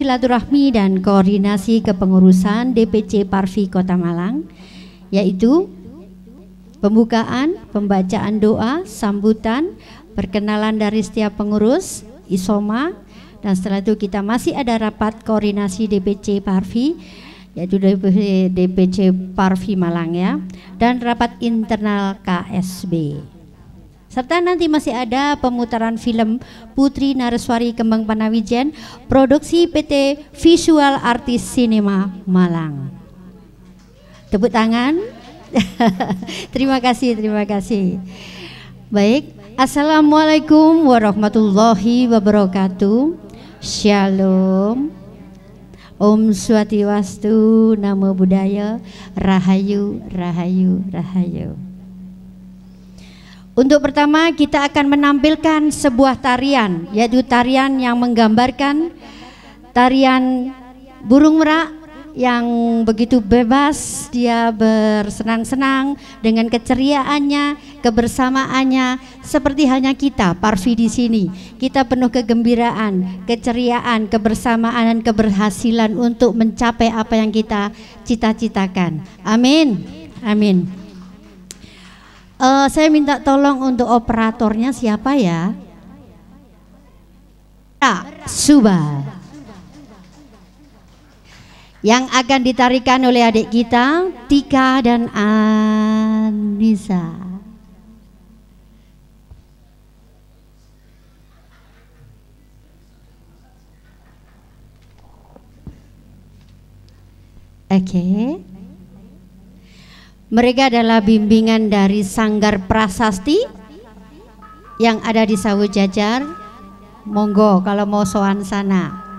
silaturahmi dan koordinasi kepengurusan DPC Parvi Kota Malang yaitu pembukaan, pembacaan doa, sambutan, perkenalan dari setiap pengurus, isoma dan setelah itu kita masih ada rapat koordinasi DPC Parvi yaitu DPC, Parvi Malang ya dan rapat internal KSB. Serta nanti masih ada pemutaran film Putri Nareswari Kembang Panawijen, produksi PT Visual Artis Cinema Malang. Tepuk tangan. terima kasih, terima kasih. Baik, Assalamualaikum warahmatullahi wabarakatuh. Shalom. Om Swatiwastu Wastu, Namo Buddhaya, Rahayu, Rahayu, Rahayu. Untuk pertama kita akan menampilkan sebuah tarian yaitu tarian yang menggambarkan tarian burung merak yang begitu bebas dia bersenang-senang dengan keceriaannya, kebersamaannya seperti halnya kita Parvi di sini. Kita penuh kegembiraan, keceriaan, kebersamaan dan keberhasilan untuk mencapai apa yang kita cita-citakan. Amin. Amin. Uh, saya minta tolong untuk operatornya siapa ya? Ra ya, Suba. Yang akan ditarikan oleh adik kita Tika dan Anissa. Oke. Okay. Mereka adalah bimbingan dari Sanggar Prasasti yang ada di Sawu Jajar. Monggo kalau mau soan sana.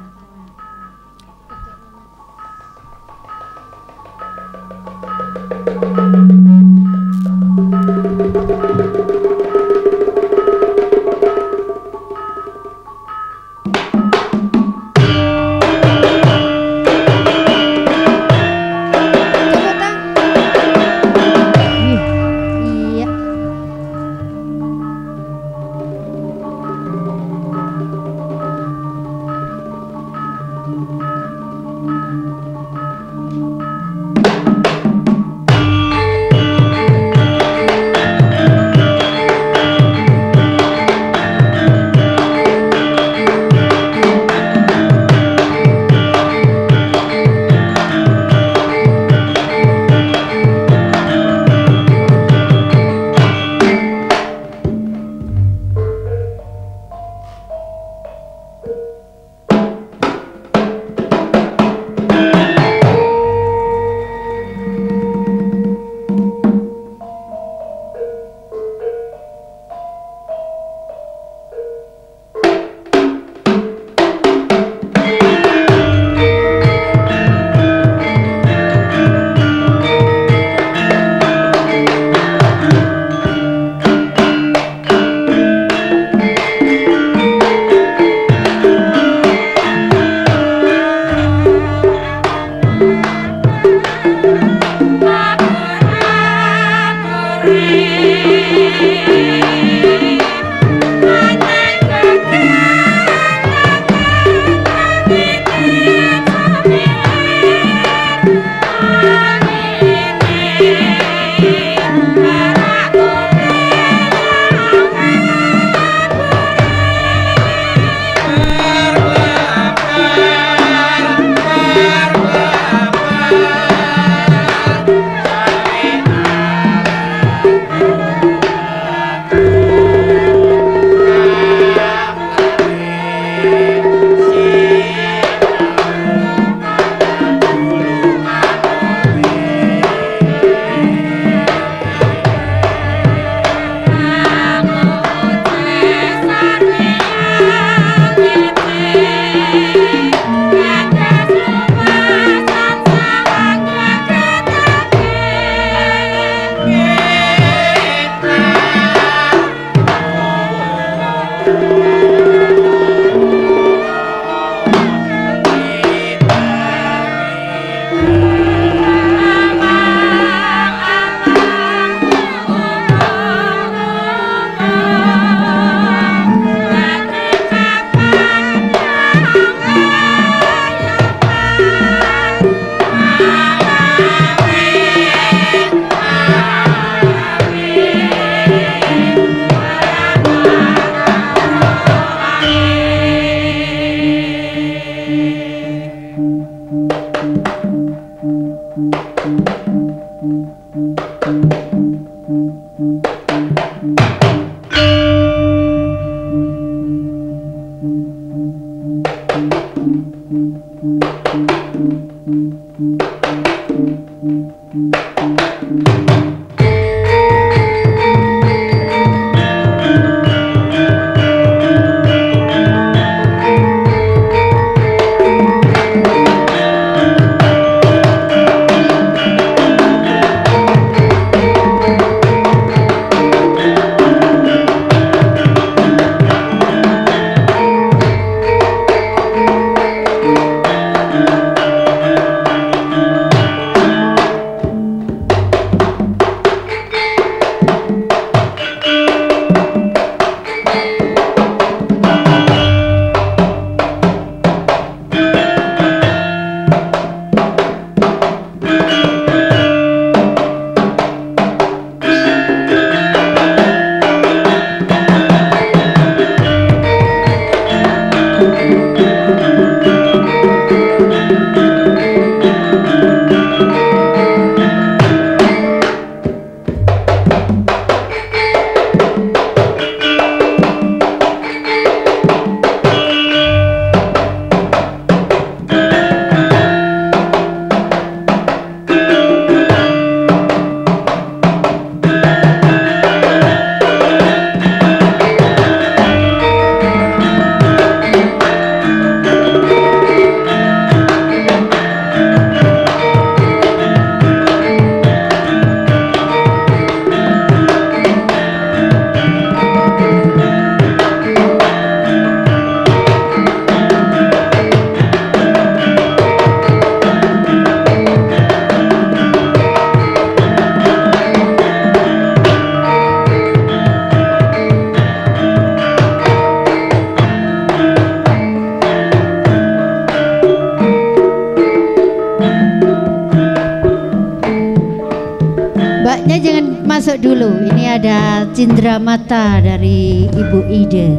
mata dari Ibu Ide.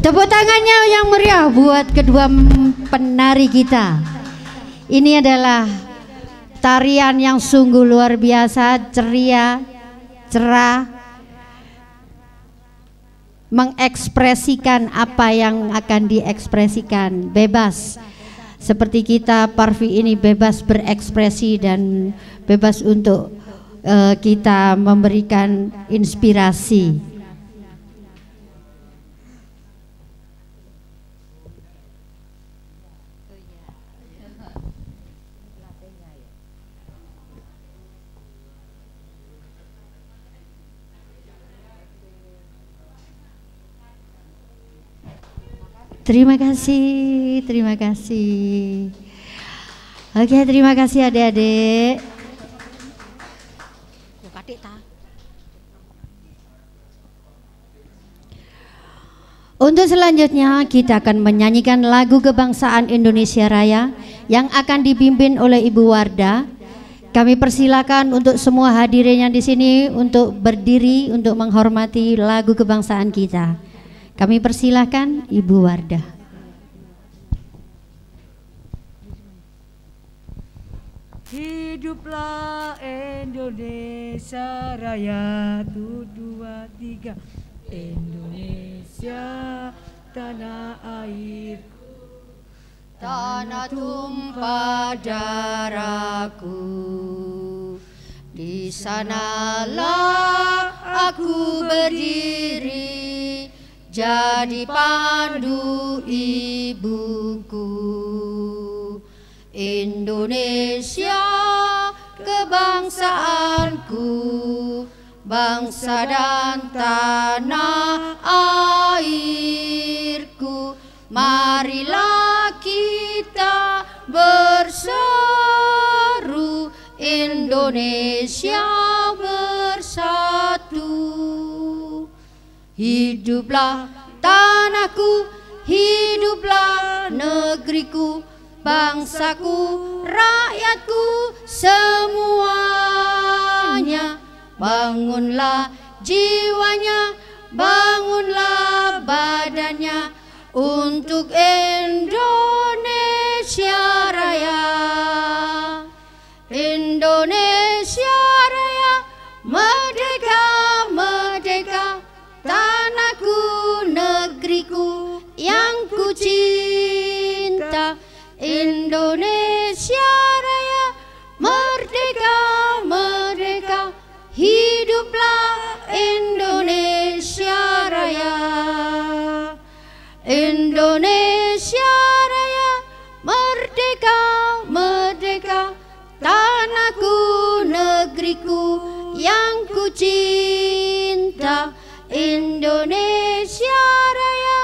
Tepuk tangannya yang meriah buat kedua penari kita. Ini adalah tarian yang sungguh luar biasa, ceria, cerah, mengekspresikan apa yang akan diekspresikan bebas seperti kita Parvi ini bebas berekspresi dan bebas untuk uh, kita memberikan inspirasi. Terima kasih, terima kasih. Oke, terima kasih adik-adik. Untuk selanjutnya kita akan menyanyikan lagu kebangsaan Indonesia Raya yang akan dipimpin oleh Ibu Warda. Kami persilakan untuk semua hadirin yang di sini untuk berdiri untuk menghormati lagu kebangsaan kita. Kami persilahkan Ibu Warda. Hiduplah Indonesia Raya, tuh dua tiga Indonesia. Indonesia tanah air tanah tumpah darahku di sanalah aku berdiri jadi pandu ibuku Indonesia kebangsaanku bangsa dan tanah airku marilah kita berseru Indonesia bersatu hiduplah tanahku hiduplah negeriku bangsaku rakyatku semuanya Bangunlah jiwanya, bangunlah badannya untuk Indonesia Raya. Indonesia Raya, merdeka, merdeka, tanahku, negeriku yang ku Indonesia Raya Indonesia Raya Merdeka, merdeka Tanahku, negeriku yang ku cinta Indonesia Raya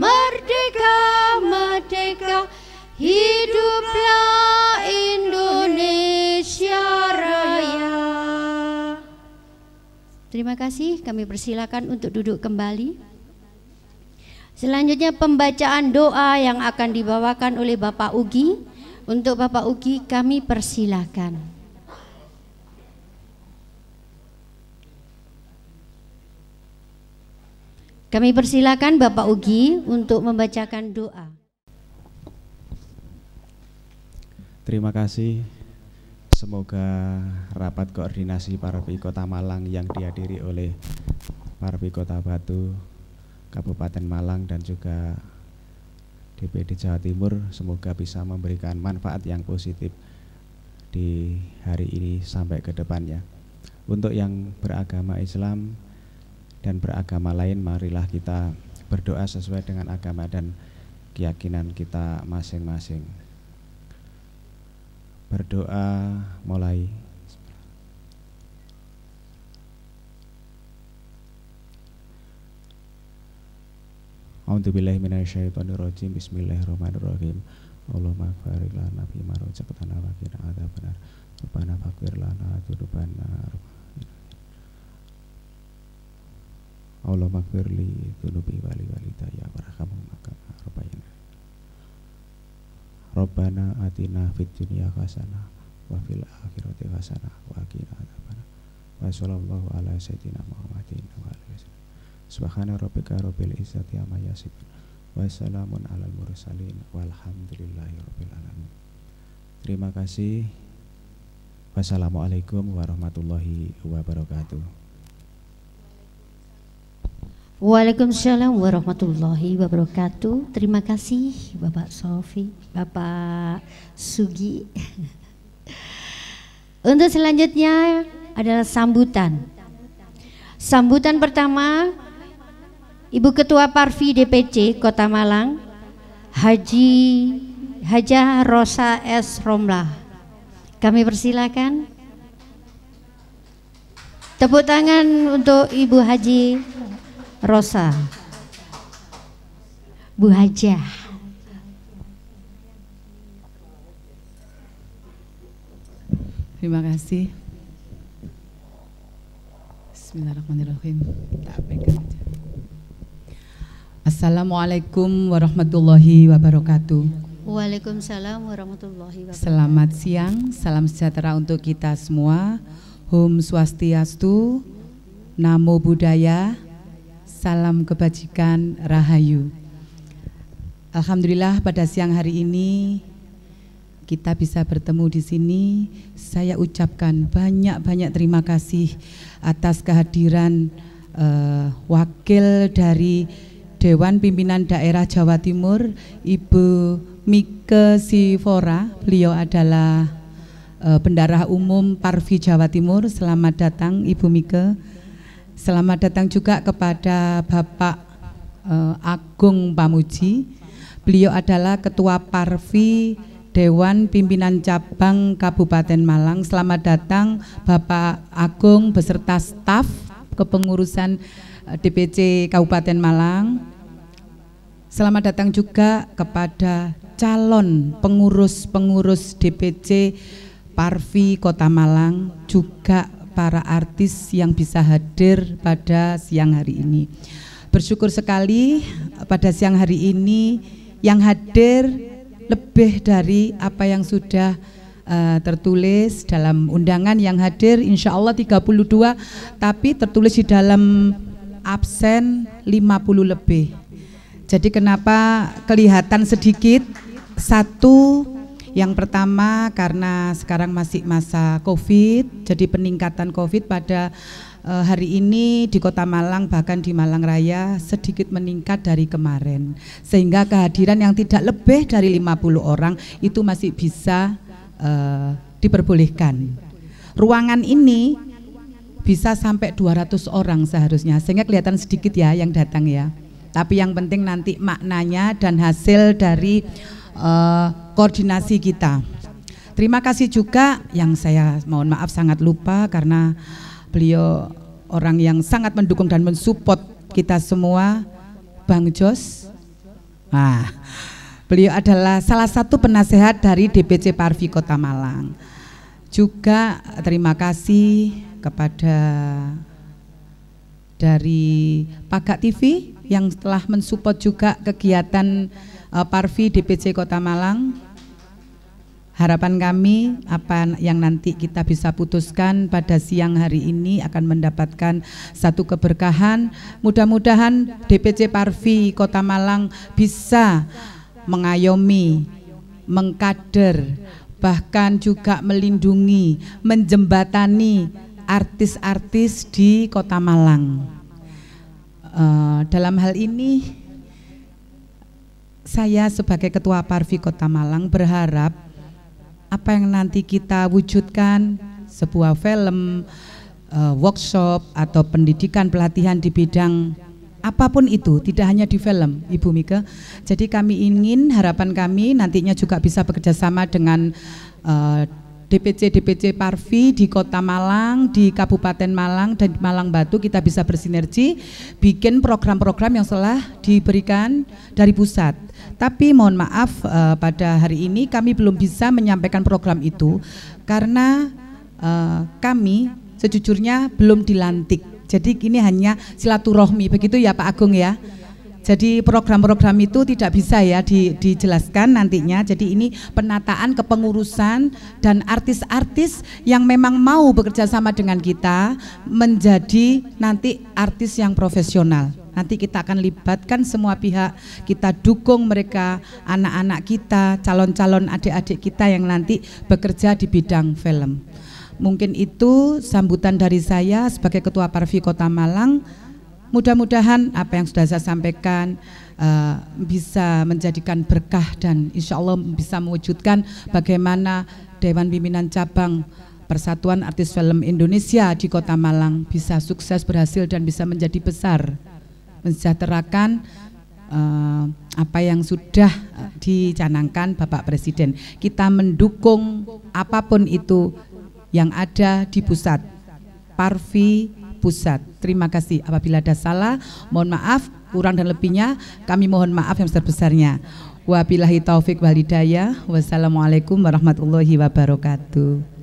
Merdeka, merdeka Hiduplah Terima kasih, kami persilakan untuk duduk kembali. Selanjutnya pembacaan doa yang akan dibawakan oleh Bapak Ugi. Untuk Bapak Ugi kami persilakan. Kami persilakan Bapak Ugi untuk membacakan doa. Terima kasih Semoga rapat koordinasi para Kota Malang yang dihadiri oleh para Kota Batu, Kabupaten Malang dan juga DPD Jawa Timur semoga bisa memberikan manfaat yang positif di hari ini sampai ke depannya. Untuk yang beragama Islam dan beragama lain marilah kita berdoa sesuai dengan agama dan keyakinan kita masing-masing berdoa mulai A'udzubillahiminasyaitonirrojim Bismillahirrahmanirrahim Allahumma farik lana bima rojakatana wa kina ada benar Rupana fakir lana tunubana Allahumma firli tunubi wali walidaya warhamu makam rubayana Robana atina fit dunia hasanah wa fil akhirati hasanah wa kina adzabannar. Wa sallallahu ala sayyidina Muhammadin wa ala sayyidina subhanahu rabbika rabbil izzati amma yasifun. Wa salamun ala mursalin walhamdulillahi rabbil alamin. Terima kasih. Wassalamualaikum warahmatullahi wabarakatuh. Waalaikumsalam warahmatullahi wabarakatuh. Terima kasih Bapak Sofi, Bapak Sugi. Untuk selanjutnya adalah sambutan. Sambutan pertama Ibu Ketua Parvi DPC Kota Malang Haji Haja Rosa S. Romlah. Kami persilakan. Tepuk tangan untuk Ibu Haji Rosa Bu Haja, Terima kasih Bismillahirrahmanirrahim Assalamualaikum warahmatullahi wabarakatuh Waalaikumsalam warahmatullahi wabarakatuh. Selamat siang, salam sejahtera untuk kita semua. Hum Swastiastu, Namo Buddhaya, Salam kebajikan Rahayu. Alhamdulillah pada siang hari ini kita bisa bertemu di sini. Saya ucapkan banyak-banyak terima kasih atas kehadiran uh, wakil dari Dewan Pimpinan Daerah Jawa Timur, Ibu Mika Sivora. Beliau adalah uh, eh, Bendara Umum Parvi Jawa Timur. Selamat datang Ibu Mika. Selamat datang juga kepada Bapak uh, Agung Pamuji. Beliau adalah Ketua Parvi Dewan Pimpinan Cabang Kabupaten Malang. Selamat datang Bapak Agung beserta staf kepengurusan eh, DPC Kabupaten Malang. Selamat datang juga kepada calon pengurus-pengurus DPC Parvi Kota Malang juga para artis yang bisa hadir pada siang hari ini. Bersyukur sekali pada siang hari ini yang hadir lebih dari apa yang sudah uh, tertulis dalam undangan yang hadir insya Allah 32 tapi tertulis di dalam absen 50 lebih. Jadi kenapa kelihatan sedikit satu yang pertama karena sekarang masih masa COVID, jadi peningkatan COVID pada eh, hari ini di Kota Malang bahkan di Malang Raya sedikit meningkat dari kemarin. Sehingga kehadiran yang tidak lebih dari 50 orang itu masih bisa uh, diperbolehkan. Ruangan ini bisa sampai 200 orang seharusnya, sehingga kelihatan sedikit ya yang datang ya. Tapi yang penting nanti maknanya dan hasil dari uh, koordinasi kita. Terima kasih juga yang saya mohon maaf sangat lupa karena beliau orang yang sangat mendukung dan mensupport kita semua, Bang Jos. Nah, beliau adalah salah satu penasehat dari DPC Parvi Kota Malang. Juga terima kasih kepada dari Pagak TV yang telah mensupport juga kegiatan eh, Parvi DPC Kota Malang Harapan kami apa yang nanti kita bisa putuskan pada siang hari ini akan mendapatkan satu keberkahan. Mudah-mudahan DPC Parvi Kota Malang bisa mengayomi, mengkader, bahkan juga melindungi, menjembatani artis-artis di Kota Malang. Uh, dalam hal ini, saya sebagai Ketua Parvi Kota Malang berharap apa yang nanti kita wujudkan sebuah film, uh, workshop atau pendidikan pelatihan di bidang apapun itu, tidak hanya di film, Ibu Mika. Jadi kami ingin harapan kami nantinya juga bisa bekerjasama dengan uh, eh, DPC DPC Parvi di Kota Malang, di Kabupaten Malang dan Malang Batu kita bisa bersinergi bikin program-program yang telah diberikan dari pusat tapi mohon maaf uh, pada hari ini kami belum bisa menyampaikan program itu karena uh, kami sejujurnya belum dilantik. Jadi ini hanya silaturahmi begitu ya Pak Agung ya. Jadi program-program itu tidak bisa ya di, dijelaskan nantinya. Jadi ini penataan kepengurusan dan artis-artis yang memang mau bekerja sama dengan kita menjadi nanti artis yang profesional. Nanti kita akan libatkan semua pihak, kita dukung mereka, anak-anak kita, calon-calon adik-adik kita yang nanti bekerja di bidang film. Mungkin itu sambutan dari saya sebagai Ketua Parvi Kota Malang mudah-mudahan apa yang sudah saya sampaikan uh, bisa menjadikan berkah dan insya Allah bisa mewujudkan bagaimana Dewan Pimpinan Cabang Persatuan Artis Film Indonesia di Kota Malang bisa sukses, berhasil dan bisa menjadi besar, mensejahterakan uh, apa yang sudah dicanangkan Bapak Presiden. Kita mendukung apapun itu yang ada di pusat. Parvi pusat. Terima kasih. Apabila ada salah, mohon maaf kurang dan lebihnya kami mohon maaf yang sebesar-besarnya. Wabillahi taufik walidaya. Wassalamualaikum warahmatullahi wabarakatuh.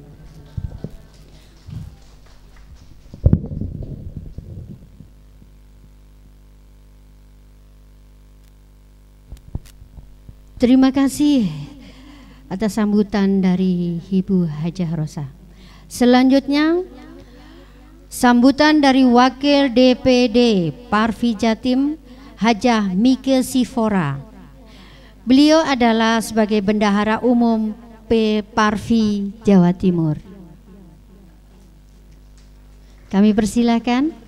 Terima kasih atas sambutan dari Ibu Hajah Rosa. Selanjutnya Sambutan dari Wakil DPD Parvi Jatim, Hajah Mikel Sifora. Beliau adalah sebagai bendahara umum P. Parvi Jawa Timur. Kami persilahkan.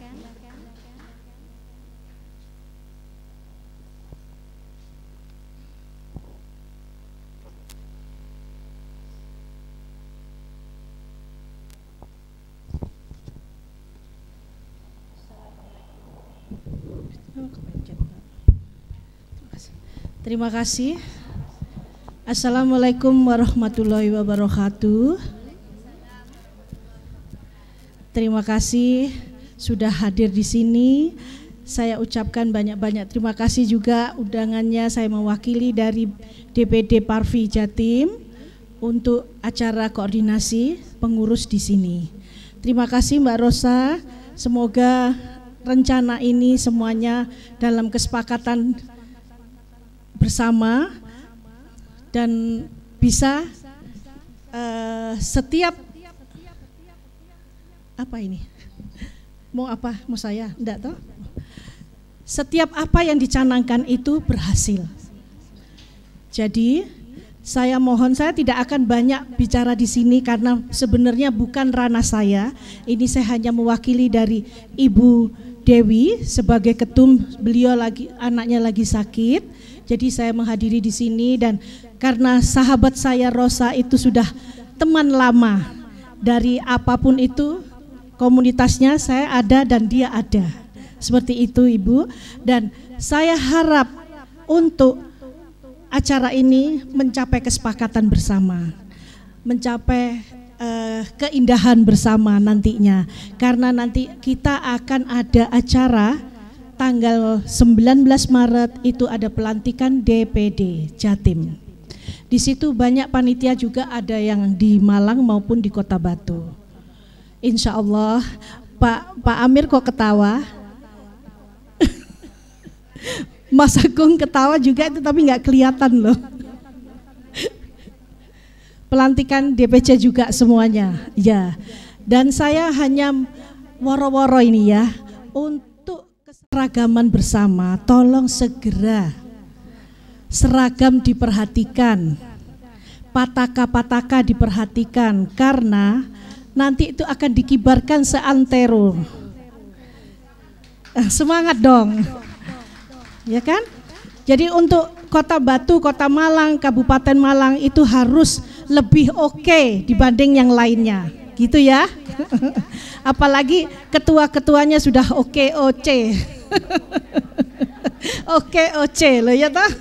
Terima kasih. Assalamualaikum warahmatullahi wabarakatuh. Terima kasih sudah hadir di sini. Saya ucapkan banyak-banyak terima kasih juga undangannya saya mewakili dari DPD Parvi Jatim untuk acara koordinasi pengurus di sini. Terima kasih Mbak Rosa. Semoga rencana ini semuanya dalam kesepakatan bersama dan bisa uh, setiap apa ini mau apa mau saya enggak toh setiap apa yang dicanangkan itu berhasil jadi saya mohon saya tidak akan banyak bicara di sini karena sebenarnya bukan ranah saya ini saya hanya mewakili dari Ibu Dewi sebagai ketum beliau lagi anaknya lagi sakit jadi saya menghadiri di sini dan karena sahabat saya Rosa itu sudah teman lama dari apapun itu komunitasnya saya ada dan dia ada. Seperti itu Ibu dan saya harap untuk acara ini mencapai kesepakatan bersama. Mencapai uh, keindahan bersama nantinya karena nanti kita akan ada acara tanggal 19 Maret itu ada pelantikan DPD Jatim. Di situ banyak panitia juga ada yang di Malang maupun di Kota Batu. Insya Allah, Pak Pak Amir kok ketawa? Mas Agung ketawa juga itu tapi nggak kelihatan loh. Pelantikan DPC juga semuanya, ya. Dan saya hanya woro-woro ini ya untuk seragaman bersama, tolong segera seragam diperhatikan, pataka-pataka diperhatikan karena nanti itu akan dikibarkan seantero. Eh, semangat dong, ya kan? Jadi untuk kota Batu, kota Malang, Kabupaten Malang itu harus lebih oke okay dibanding yang lainnya gitu ya. Apalagi ketua-ketuanya sudah Oke Oke Oke loh ya toh.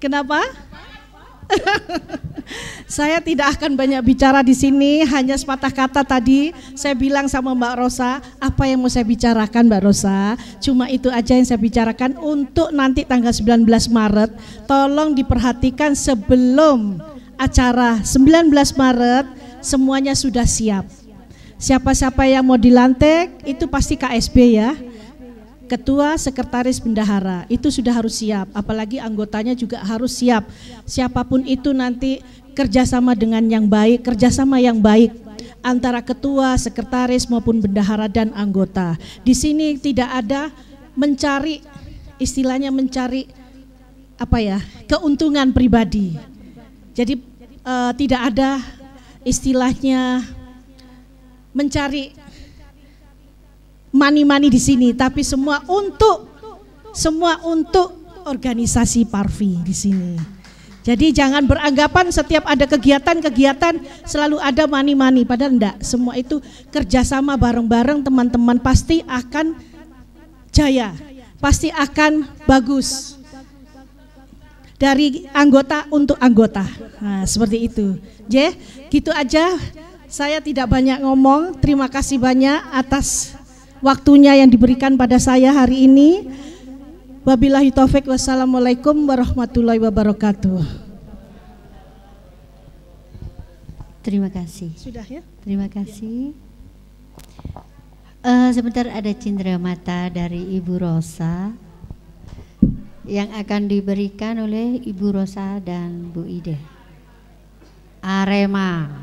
Kenapa? saya tidak akan banyak bicara di sini, hanya sepatah kata tadi saya bilang sama Mbak Rosa, apa yang mau saya bicarakan Mbak Rosa? Cuma itu aja yang saya bicarakan untuk nanti tanggal 19 Maret. Tolong diperhatikan sebelum acara 19 Maret semuanya sudah siap. Siapa-siapa yang mau dilantik itu pasti KSB ya. Ketua, sekretaris, bendahara itu sudah harus siap, apalagi anggotanya juga harus siap. Siapapun itu nanti kerjasama dengan yang baik, kerjasama yang baik antara ketua, sekretaris maupun bendahara dan anggota. Di sini tidak ada mencari istilahnya mencari apa ya keuntungan pribadi jadi uh, tidak ada istilahnya mencari mani-mani di sini, tapi semua untuk semua untuk organisasi Parvi di sini. Jadi jangan beranggapan setiap ada kegiatan-kegiatan selalu ada mani-mani, padahal enggak. Semua itu kerjasama bareng-bareng teman-teman pasti akan jaya, pasti akan bagus dari anggota untuk anggota. Nah, seperti itu. J, gitu aja. Saya tidak banyak ngomong. Terima kasih banyak atas waktunya yang diberikan pada saya hari ini. Wabillahi taufik wassalamualaikum warahmatullahi wabarakatuh. Terima kasih. Sudah ya? Terima kasih. Uh, sebentar ada cindera mata dari Ibu Rosa yang akan diberikan oleh Ibu Rosa dan Bu Ide. Arema.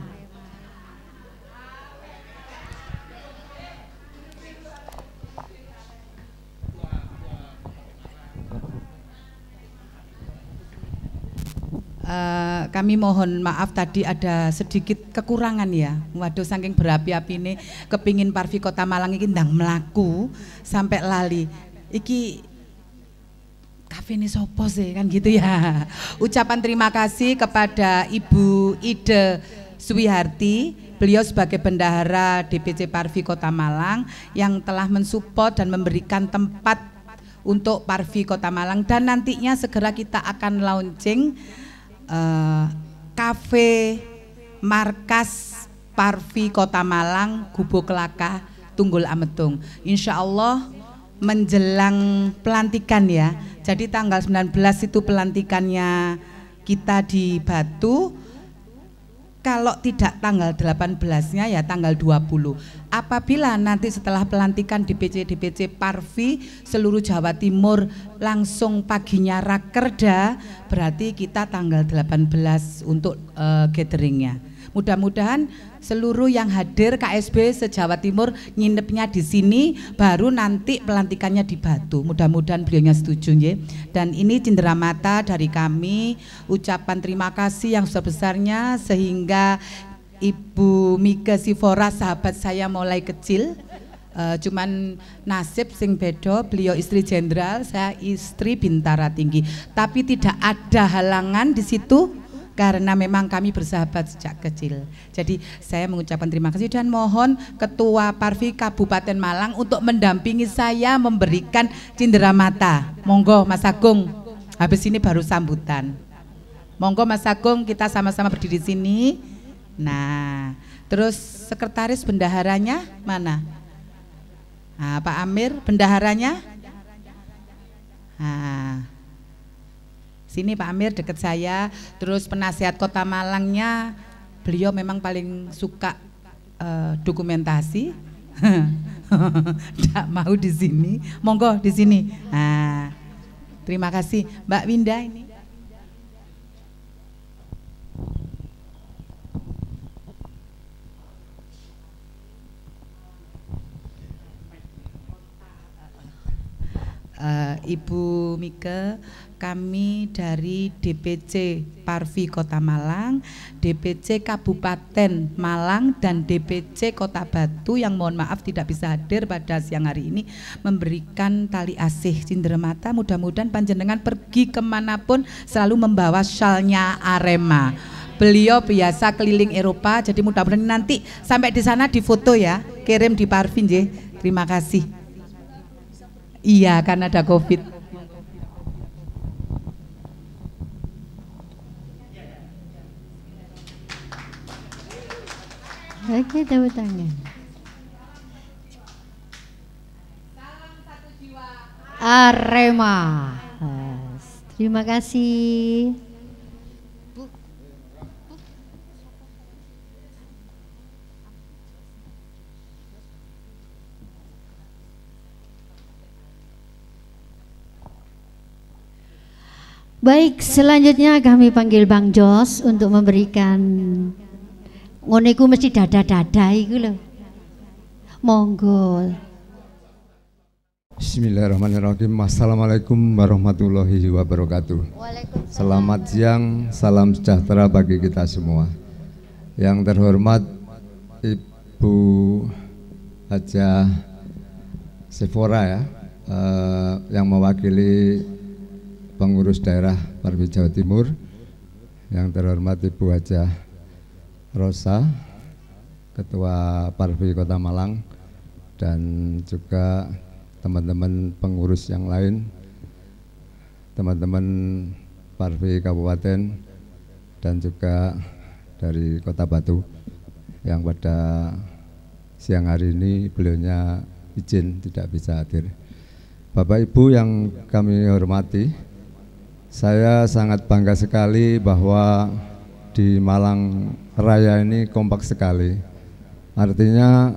Uh, kami mohon maaf tadi ada sedikit kekurangan ya. Waduh saking berapi-api ini kepingin Parvi Kota Malang ini ndang melaku sampai lali. Iki kafe ini sopo sih kan gitu ya. Ucapan terima kasih kepada Ibu Ide Suwiharti, beliau sebagai bendahara DPC Parvi Kota Malang yang telah mensupport dan memberikan tempat untuk Parvi Kota Malang dan nantinya segera kita akan launching uh, markas Parvi Kota Malang Gubuk Kelaka Tunggul Ametung. Insya Allah menjelang pelantikan ya. Iya, iya. Jadi tanggal 19 itu pelantikannya kita di Batu. Kalau tidak tanggal 18-nya ya tanggal 20. Apabila nanti setelah pelantikan di DPC-DPC Parvi seluruh Jawa Timur langsung paginya rakerda, berarti kita tanggal 18 untuk uh, gatheringnya. Mudah-mudahan seluruh yang hadir KSB se-Jawa Timur nginepnya di sini baru nanti pelantikannya di Batu. Mudah-mudahan beliaunya setuju ya. Dan ini cindera mata dari kami ucapan terima kasih yang sebesarnya sehingga Ibu Mika Sifora sahabat saya mulai kecil uh, cuman nasib sing bedo beliau istri jenderal saya istri bintara tinggi tapi tidak ada halangan di situ karena memang kami bersahabat sejak kecil. Jadi saya mengucapkan terima kasih dan mohon Ketua Parvi Kabupaten Malang untuk mendampingi saya memberikan cindera mata. Monggo Mas Agung, habis ini baru sambutan. Monggo Mas Agung kita sama-sama berdiri di sini. Nah, terus sekretaris bendaharanya mana? Nah, Pak Amir bendaharanya? Nah, sini Pak Amir dekat saya terus penasihat kota Malangnya beliau memang paling suka uh, dokumentasi tidak mau di sini monggo di sini nah, terima kasih Mbak Winda ini eh, Ibu Mika kami dari DPC Parvi Kota Malang, DPC Kabupaten Malang, dan DPC Kota Batu yang mohon maaf tidak bisa hadir pada siang hari ini memberikan tali asih cindermata. Mudah-mudahan panjenengan pergi kemanapun selalu membawa shalnya Arema. Beliau biasa keliling Eropa, jadi mudah-mudahan nanti sampai di sana di foto ya, kirim di Parvin J Terima kasih. Iya, karena ada COVID. Oke, tepuk tangan. Arema. Terima kasih. Baik, selanjutnya kami panggil Bang Jos untuk memberikan ngono mesti dada-dada iku lho monggo Bismillahirrahmanirrahim Assalamualaikum warahmatullahi wabarakatuh Selamat siang, salam sejahtera bagi kita semua Yang terhormat Ibu Haja Sephora ya eh, Yang mewakili pengurus daerah Parbi Jawa Timur Yang terhormat Ibu Haja Rosa, Ketua Parvi Kota Malang, dan juga teman-teman pengurus yang lain, teman-teman Parvi Kabupaten, dan juga dari Kota Batu yang pada siang hari ini beliaunya izin tidak bisa hadir. Bapak Ibu yang kami hormati, saya sangat bangga sekali bahwa di Malang raya ini kompak sekali. Artinya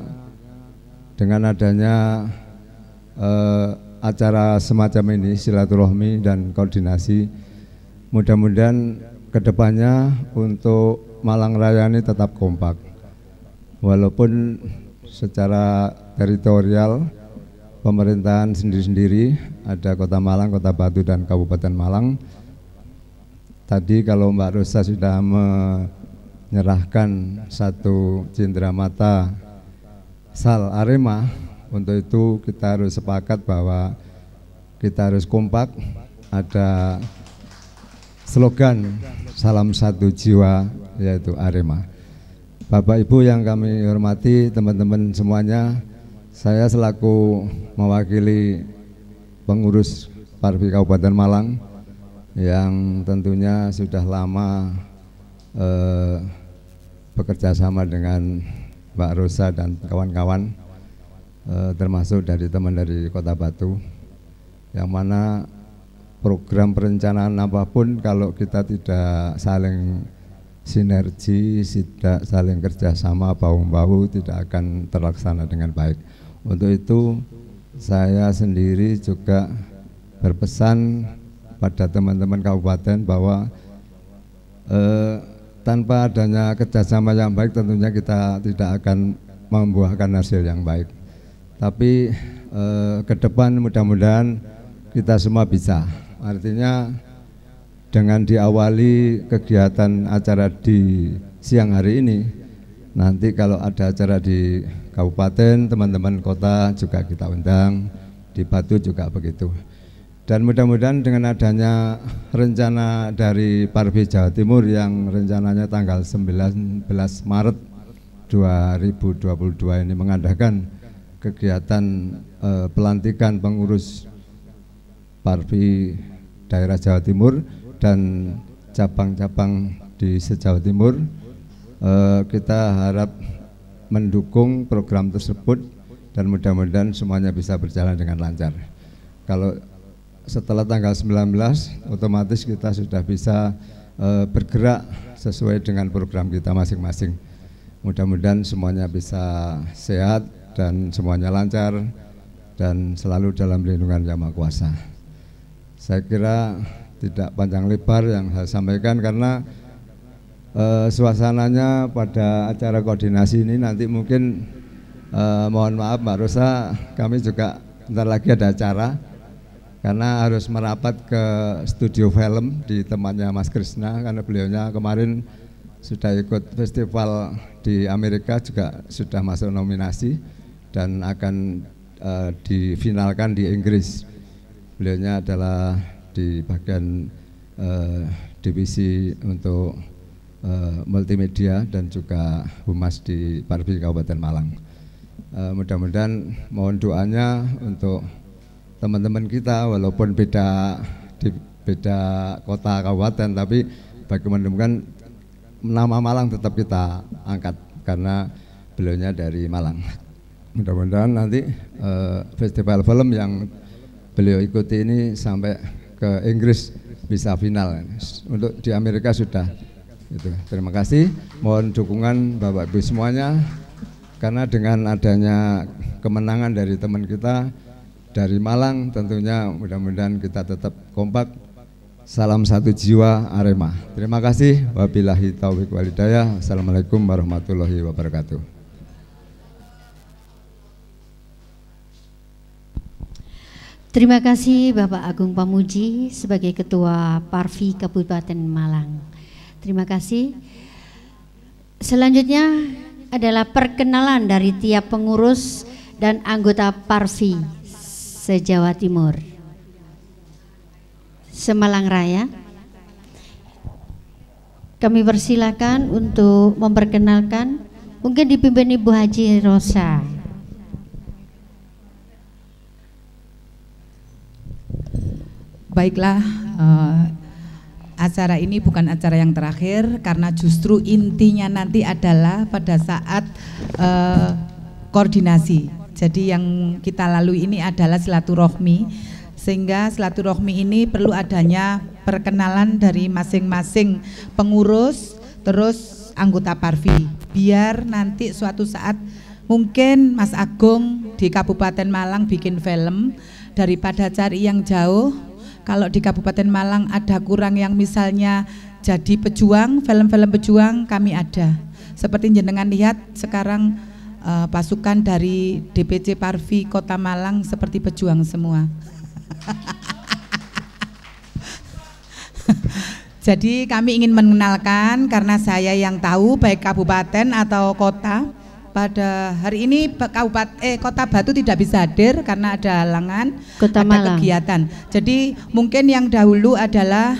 dengan adanya eh, acara semacam ini silaturahmi dan koordinasi, mudah-mudahan kedepannya untuk Malang Raya ini tetap kompak. Walaupun secara teritorial pemerintahan sendiri-sendiri ada Kota Malang, Kota Batu dan Kabupaten Malang. Tadi kalau Mbak Rosa sudah menyerahkan satu cindera mata Sal Arema. Untuk itu kita harus sepakat bahwa kita harus kompak. Ada slogan salam satu jiwa yaitu Arema. Bapak Ibu yang kami hormati, teman-teman semuanya, saya selaku mewakili pengurus Parvi Kabupaten Malang yang tentunya sudah lama Eh, bekerja sama dengan Mbak Rosa dan kawan-kawan eh, termasuk dari teman dari Kota Batu yang mana program perencanaan apapun kalau kita tidak saling sinergi, tidak saling kerjasama bahu-bahu tidak akan terlaksana dengan baik. Untuk itu saya sendiri juga berpesan pada teman-teman kabupaten bahwa eh, tanpa adanya kerjasama yang baik tentunya kita tidak akan membuahkan hasil yang baik. Tapi eh, ke depan mudah-mudahan kita semua bisa. Artinya dengan diawali kegiatan acara di siang hari ini, nanti kalau ada acara di kabupaten, teman-teman kota juga kita undang, di Batu juga begitu. Dan mudah-mudahan dengan adanya rencana dari Parvi Jawa Timur yang rencananya tanggal 19 Maret 2022 ini mengadakan kegiatan eh, pelantikan pengurus Parvi daerah Jawa Timur dan cabang-cabang di se-Jawa Timur. Eh, kita harap mendukung program tersebut dan mudah-mudahan semuanya bisa berjalan dengan lancar. Kalau setelah tanggal 19 otomatis kita sudah bisa uh, bergerak sesuai dengan program kita masing-masing. Mudah-mudahan semuanya bisa sehat dan semuanya lancar dan selalu dalam lindungan Yang Maha Kuasa. Saya kira tidak panjang lebar yang saya sampaikan karena uh, suasananya pada acara koordinasi ini nanti mungkin uh, mohon maaf Mbak Rosa, kami juga nanti lagi ada acara karena harus merapat ke studio film di temannya Mas Krisna karena beliaunya kemarin sudah ikut festival di Amerika juga sudah masuk nominasi dan akan uh, difinalkan di Inggris. Beliaunya adalah di bagian uh, divisi untuk uh, multimedia dan juga humas di Parvi Kabupaten Malang. Uh, Mudah-mudahan mohon doanya untuk teman-teman kita walaupun beda di beda kota kabupaten tapi bagaimanapun nama Malang tetap kita angkat karena beliaunya dari Malang. Mudah-mudahan nanti uh, festival film yang beliau ikuti ini sampai ke Inggris bisa final. Untuk di Amerika sudah. Itu. Terima kasih. Mohon dukungan Bapak Ibu semuanya karena dengan adanya kemenangan dari teman kita dari Malang tentunya mudah-mudahan kita tetap kompak. Salam satu jiwa Arema. Terima kasih. Wabillahi taufik walidayah. Assalamualaikum warahmatullahi wabarakatuh. Terima kasih Bapak Agung Pamuji sebagai Ketua Parvi Kabupaten Malang. Terima kasih. Selanjutnya adalah perkenalan dari tiap pengurus dan anggota Parvi se-Jawa Timur. Semalang Raya. Kami persilakan untuk memperkenalkan mungkin dipimpin Ibu Haji Rosa. Baiklah, uh, acara ini bukan acara yang terakhir karena justru intinya nanti adalah pada saat uh, koordinasi jadi yang kita lalui ini adalah silaturahmi sehingga silaturahmi ini perlu adanya perkenalan dari masing-masing pengurus terus anggota Parvi biar nanti suatu saat mungkin Mas Agung di Kabupaten Malang bikin film daripada cari yang jauh kalau di Kabupaten Malang ada kurang yang misalnya jadi pejuang film-film pejuang kami ada seperti jenengan lihat sekarang Eh, pasukan dari DPC Parvi Kota Malang seperti pejuang semua. Jadi kami ingin mengenalkan karena saya yang tahu baik kabupaten atau kota pada hari ini kabupaten eh kota Batu tidak bisa hadir karena ada halangan kota ada Malang. kegiatan. Jadi mungkin yang dahulu adalah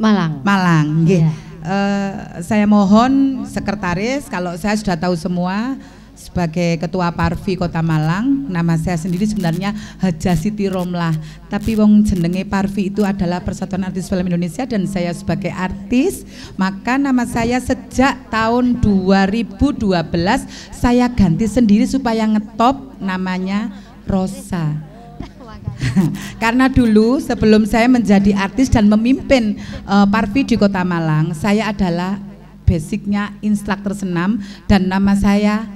Malang. Malang, Yeah. Uh, iya. eh, saya mohon sekretaris kalau saya sudah tahu semua sebagai ketua Parvi Kota Malang. Nama saya sendiri sebenarnya Haja Siti Romlah, tapi wong jenenge Parvi itu adalah Persatuan Artis Film Indonesia dan saya sebagai artis, maka nama saya sejak tahun 2012 saya ganti sendiri supaya ngetop namanya Rosa. Karena dulu sebelum saya menjadi artis dan memimpin uh, Parvi di Kota Malang, saya adalah basicnya instruktur senam dan nama saya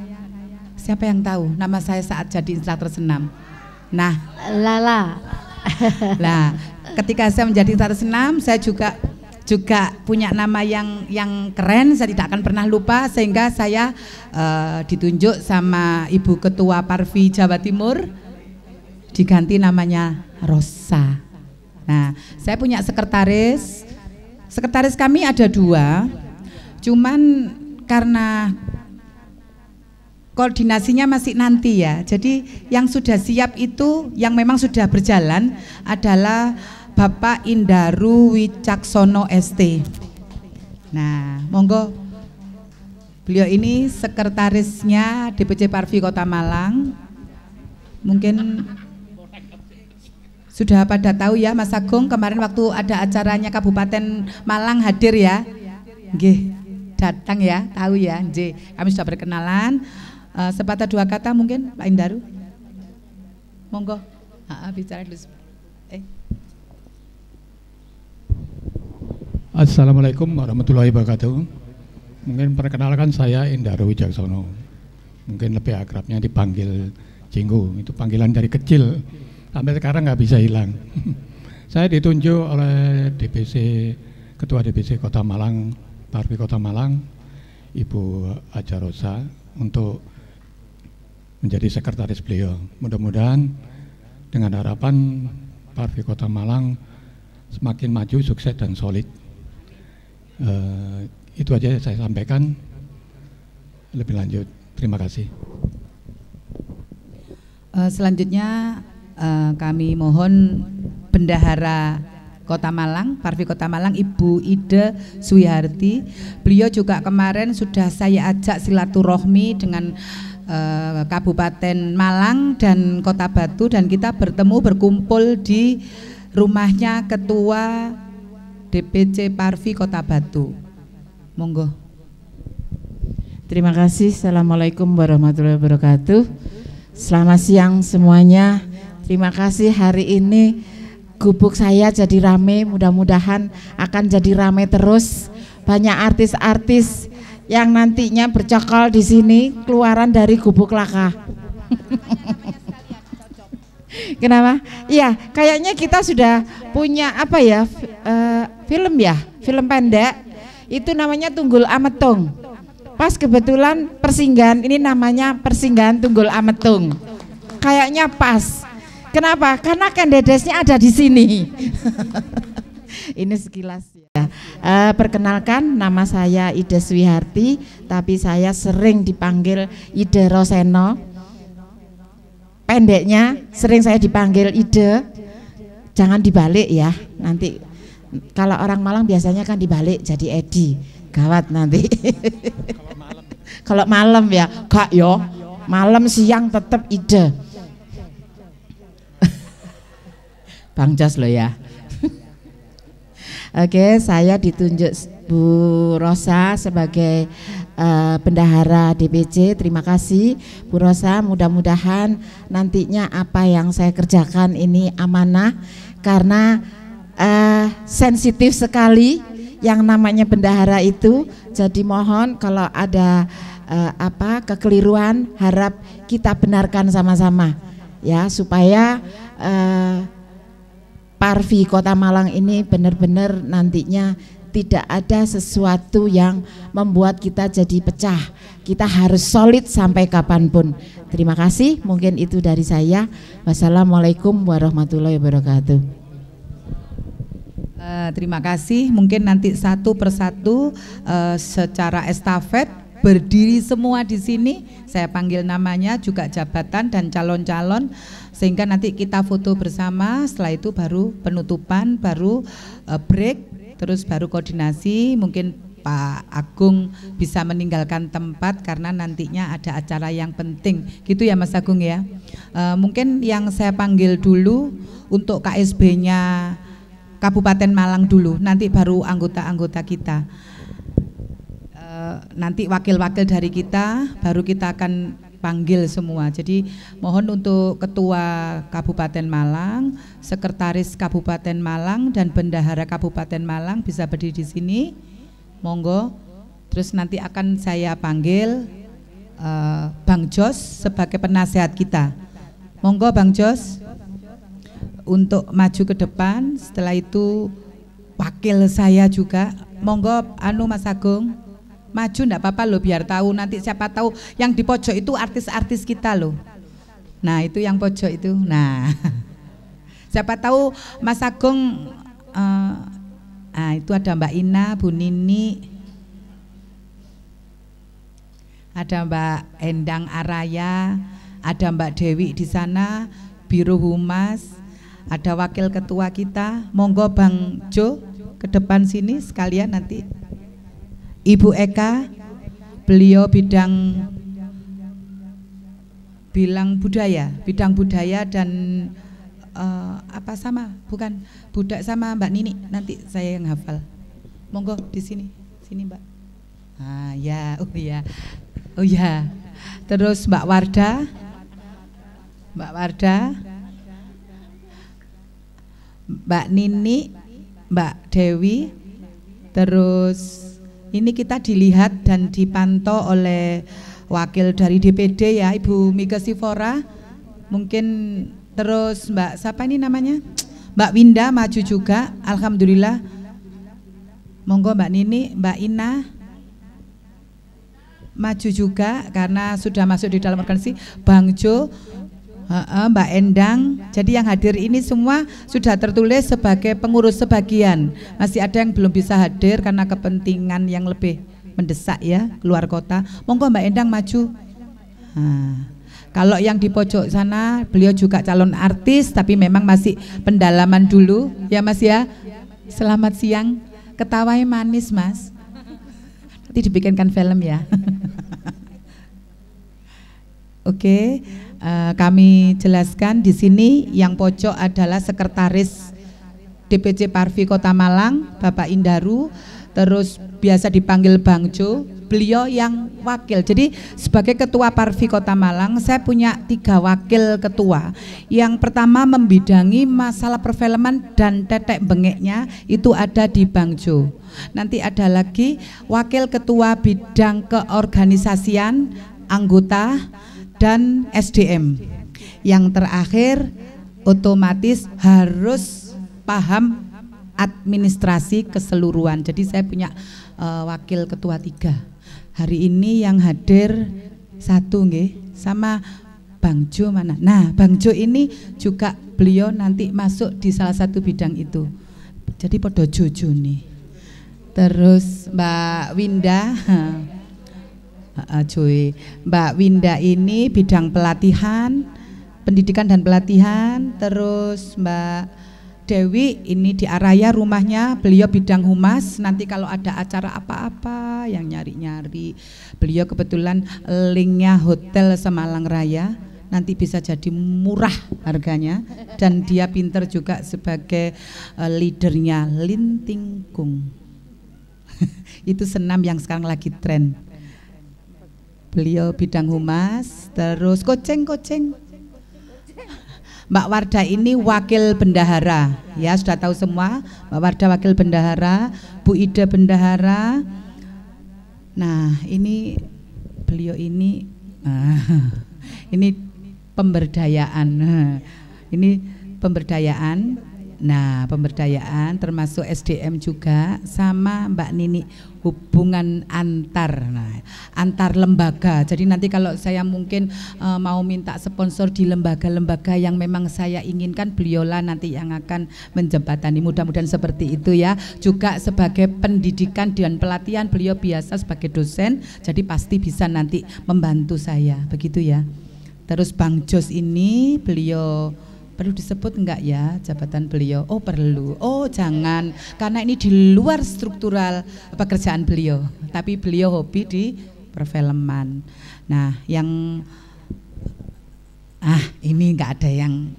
Siapa yang tahu nama saya saat jadi instruktur senam? Nah, Lala. Nah, ketika saya menjadi instruktur senam, saya juga juga punya nama yang yang keren saya tidak akan pernah lupa sehingga saya uh, ditunjuk sama Ibu Ketua Parvi Jawa Timur diganti namanya Rosa. Nah, saya punya sekretaris. Sekretaris kami ada dua, cuman karena koordinasinya masih nanti ya. Jadi yang sudah siap itu yang memang sudah berjalan adalah Bapak Indaru Wicaksono ST. Nah, monggo beliau ini sekretarisnya DPC Parvi Kota Malang. Mungkin sudah pada tahu ya Mas Agung kemarin waktu ada acaranya Kabupaten Malang hadir ya. Nggih, datang ya, tahu ya. Nggih, kami sudah berkenalan. Uh, sepatah dua kata mungkin Pak Indaru. Monggo, ha, bicara dulu. Eh. Assalamualaikum warahmatullahi wabarakatuh. Mungkin perkenalkan saya Indaru Wijaksono. Mungkin lebih akrabnya dipanggil Cinggu, Itu panggilan dari kecil sampai sekarang nggak bisa hilang. saya ditunjuk oleh DPC Ketua DPC Kota Malang, Parvi Kota Malang, Ibu Ajarosa untuk menjadi sekretaris beliau. Mudah-mudahan dengan harapan Parvi Kota Malang semakin maju, sukses, dan solid. Uh, itu aja yang saya sampaikan. Lebih lanjut, terima kasih. Eh, selanjutnya eh, kami mohon bendahara Kota Malang, Parvi Kota Malang, Ibu Ide suyarti Beliau juga kemarin sudah saya ajak silaturahmi dengan Eh, Kabupaten Malang dan Kota Batu dan kita bertemu berkumpul di rumahnya Ketua DPC Parvi Kota Batu. Monggo. Terima kasih. Assalamualaikum warahmatullahi wabarakatuh. Selamat siang semuanya. Terima kasih hari ini gubuk saya jadi rame. Mudah-mudahan akan jadi rame terus. Banyak artis-artis yang nantinya bercokol di sini keluaran dari gubuk laka. Kenapa? Iya, kayaknya kita sudah punya apa ya? Uh, film ya, film pendek. Itu namanya Tunggul Ametung. Pas kebetulan persinggahan ini namanya persinggahan Tunggul Ametung. Kayaknya pas. Kenapa? Karena kendedesnya ada di sini. ini sekilas ya. Uh, perkenalkan nama saya Ida Swiharti, tapi saya sering dipanggil Ida Roseno. Pendeknya sering saya dipanggil Ida. Jangan dibalik ya nanti. Kalau orang Malang biasanya kan dibalik jadi Edi. Gawat nanti. Kalau malam ya, Kak yo. Malam siang tetap Ida. Bang Jos loh ya. Oke, saya ditunjuk Bu Rosa sebagai uh, bendahara DPC. Terima kasih Bu Rosa. Mudah-mudahan nantinya apa yang saya kerjakan ini amanah karena uh, sensitif sekali yang namanya bendahara itu. Jadi mohon kalau ada uh, apa kekeliruan harap kita benarkan sama-sama ya supaya uh, Parvi Kota Malang ini benar-benar nantinya tidak ada sesuatu yang membuat kita jadi pecah. Kita harus solid sampai kapanpun. Terima kasih, mungkin itu dari saya. Wassalamualaikum warahmatullahi wabarakatuh. Uh, terima kasih. Mungkin nanti satu persatu uh, secara estafet berdiri semua di sini. Saya panggil namanya juga jabatan dan calon-calon sehingga nanti kita foto bersama. Setelah itu baru penutupan, baru uh, break, terus baru koordinasi. Mungkin Pak Agung bisa meninggalkan tempat karena nantinya ada acara yang penting. Gitu ya Mas Agung ya. Uh, mungkin yang saya panggil dulu untuk KSB-nya Kabupaten Malang dulu, nanti baru anggota-anggota kita. Eh, nanti wakil-wakil dari kita baru kita akan panggil semua. Jadi mohon untuk Ketua Kabupaten Malang, Sekretaris Kabupaten Malang dan Bendahara Kabupaten Malang bisa berdiri di sini. Monggo. Terus nanti akan saya panggil uh, Bang Jos sebagai penasehat kita. Monggo Bang Jos untuk maju ke depan. Setelah itu wakil saya juga. Monggo Anu Mas Agung maju ndak apa-apa loh biar tahu nanti siapa tahu yang di pojok itu artis-artis kita loh nah itu yang pojok itu nah siapa tahu Mas Agung uh, nah itu ada Mbak Ina Bu Nini ada Mbak Endang Araya ada Mbak Dewi di sana Biro Humas ada wakil ketua kita monggo Bang Jo ke depan sini sekalian nanti Ibu Eka, beliau bidang bilang budaya, bidang budaya dan uh, apa sama? Bukan budak sama Mbak Nini. Nanti saya yang hafal. Monggo di sini, sini Mbak. Ah ya, oh ya, oh ya. Terus Mbak Warda, Mbak Warda, Mbak Nini, Mbak Dewi, terus ini kita dilihat dan dipantau oleh wakil dari DPD ya Ibu Mika Sifora. Mungkin terus Mbak siapa ini namanya? Mbak Winda maju juga, Alhamdulillah. Monggo Mbak Nini, Mbak Ina maju juga karena sudah masuk di dalam organisasi Bang Jo Mbak Endang. Jadi yang hadir ini semua sudah tertulis sebagai pengurus sebagian. Masih ada yang belum bisa hadir karena kepentingan yang lebih mendesak ya keluar kota. Monggo Mbak Endang maju. Nah, kalau yang di pojok sana beliau juga calon artis tapi memang masih pendalaman dulu ya Mas ya. Selamat siang. Ketawai manis Mas. Nanti dibikinkan film ya. Oke. Okay. Eh, kami jelaskan di sini yang pojok adalah sekretaris DPC Parvi Kota Malang, Bapak Indaru, terus biasa dipanggil Bang Jo, beliau yang wakil. Jadi sebagai ketua Parvi Kota Malang, saya punya tiga wakil ketua. Yang pertama membidangi masalah perfilman dan tetek bengeknya itu ada di Bang Jo. Nanti ada lagi wakil ketua bidang keorganisasian anggota dan SDM. Yang terakhir otomatis harus paham administrasi keseluruhan. Jadi saya punya uh, wakil ketua tiga. Hari ini yang hadir satu nggih sama Bang Jo mana. Nah, Bang Jo ini juga beliau nanti masuk di salah satu bidang itu. Jadi podo jojo nih. Terus Mbak Winda, Cuy, Mbak Winda ini bidang pelatihan, pendidikan dan pelatihan. Terus Mbak Dewi ini di Araya rumahnya, beliau bidang humas. Nanti kalau ada acara apa-apa yang nyari-nyari, beliau kebetulan linknya hotel Semalang Raya nanti bisa jadi murah harganya dan dia pinter juga sebagai uh, leadernya lintingkung itu senam yang sekarang lagi tren beliau bidang humas terus koceng koceng Mbak Warda ini wakil bendahara ya sudah tahu semua Mbak Warda wakil bendahara Bu Ida bendahara nah ini beliau ini ini pemberdayaan ini pemberdayaan Nah, pemberdayaan termasuk SDM juga sama Mbak Nini hubungan antar nah, antar lembaga. Jadi nanti kalau saya mungkin e, mau minta sponsor di lembaga-lembaga yang memang saya inginkan, beliaulah nanti yang akan menjembatani. Mudah-mudahan seperti itu ya. Juga sebagai pendidikan dan pelatihan beliau biasa sebagai dosen, jadi pasti bisa nanti membantu saya. Begitu ya. Terus Bang Jos ini beliau perlu disebut enggak ya jabatan beliau? Oh perlu, oh jangan karena ini di luar struktural pekerjaan beliau. Tapi beliau hobi di perfilman. Nah yang ah ini enggak ada yang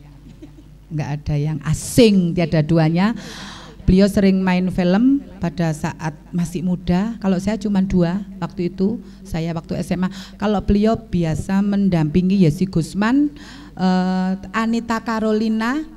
enggak ada yang asing tiada duanya. Beliau sering main film pada saat masih muda. Kalau saya cuma dua waktu itu, saya waktu SMA. Kalau beliau biasa mendampingi Yesi Gusman, uh, eh, Anita Carolina,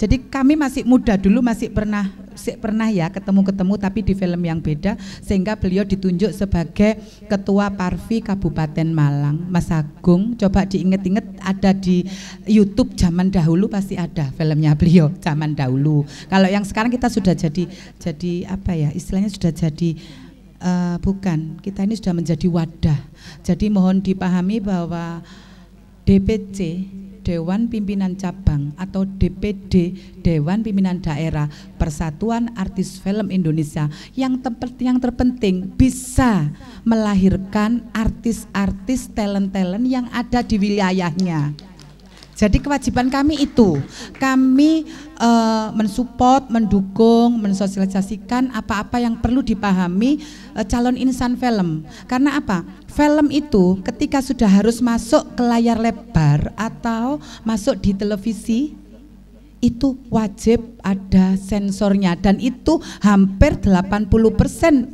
jadi kami masih muda dulu masih pernah masih pernah ya ketemu-ketemu tapi di film yang beda sehingga beliau ditunjuk sebagai ketua Parvi Kabupaten Malang. Mas Agung coba diinget-inget ada di YouTube zaman dahulu pasti ada filmnya beliau zaman dahulu. Kalau yang sekarang kita sudah jadi jadi apa ya istilahnya sudah jadi uh, bukan kita ini sudah menjadi wadah. Jadi mohon dipahami bahwa DPC Dewan Pimpinan Cabang atau DPD Dewan Pimpinan Daerah Persatuan Artis Film Indonesia yang tempat yang terpenting bisa melahirkan artis-artis talent-talent yang ada di wilayahnya. Jadi kewajiban kami itu, kami uh, mensupport, mendukung, mensosialisasikan apa-apa yang perlu dipahami uh, calon insan film. Karena apa? film itu ketika sudah harus masuk ke layar lebar atau masuk di televisi itu wajib ada sensornya dan itu hampir 80%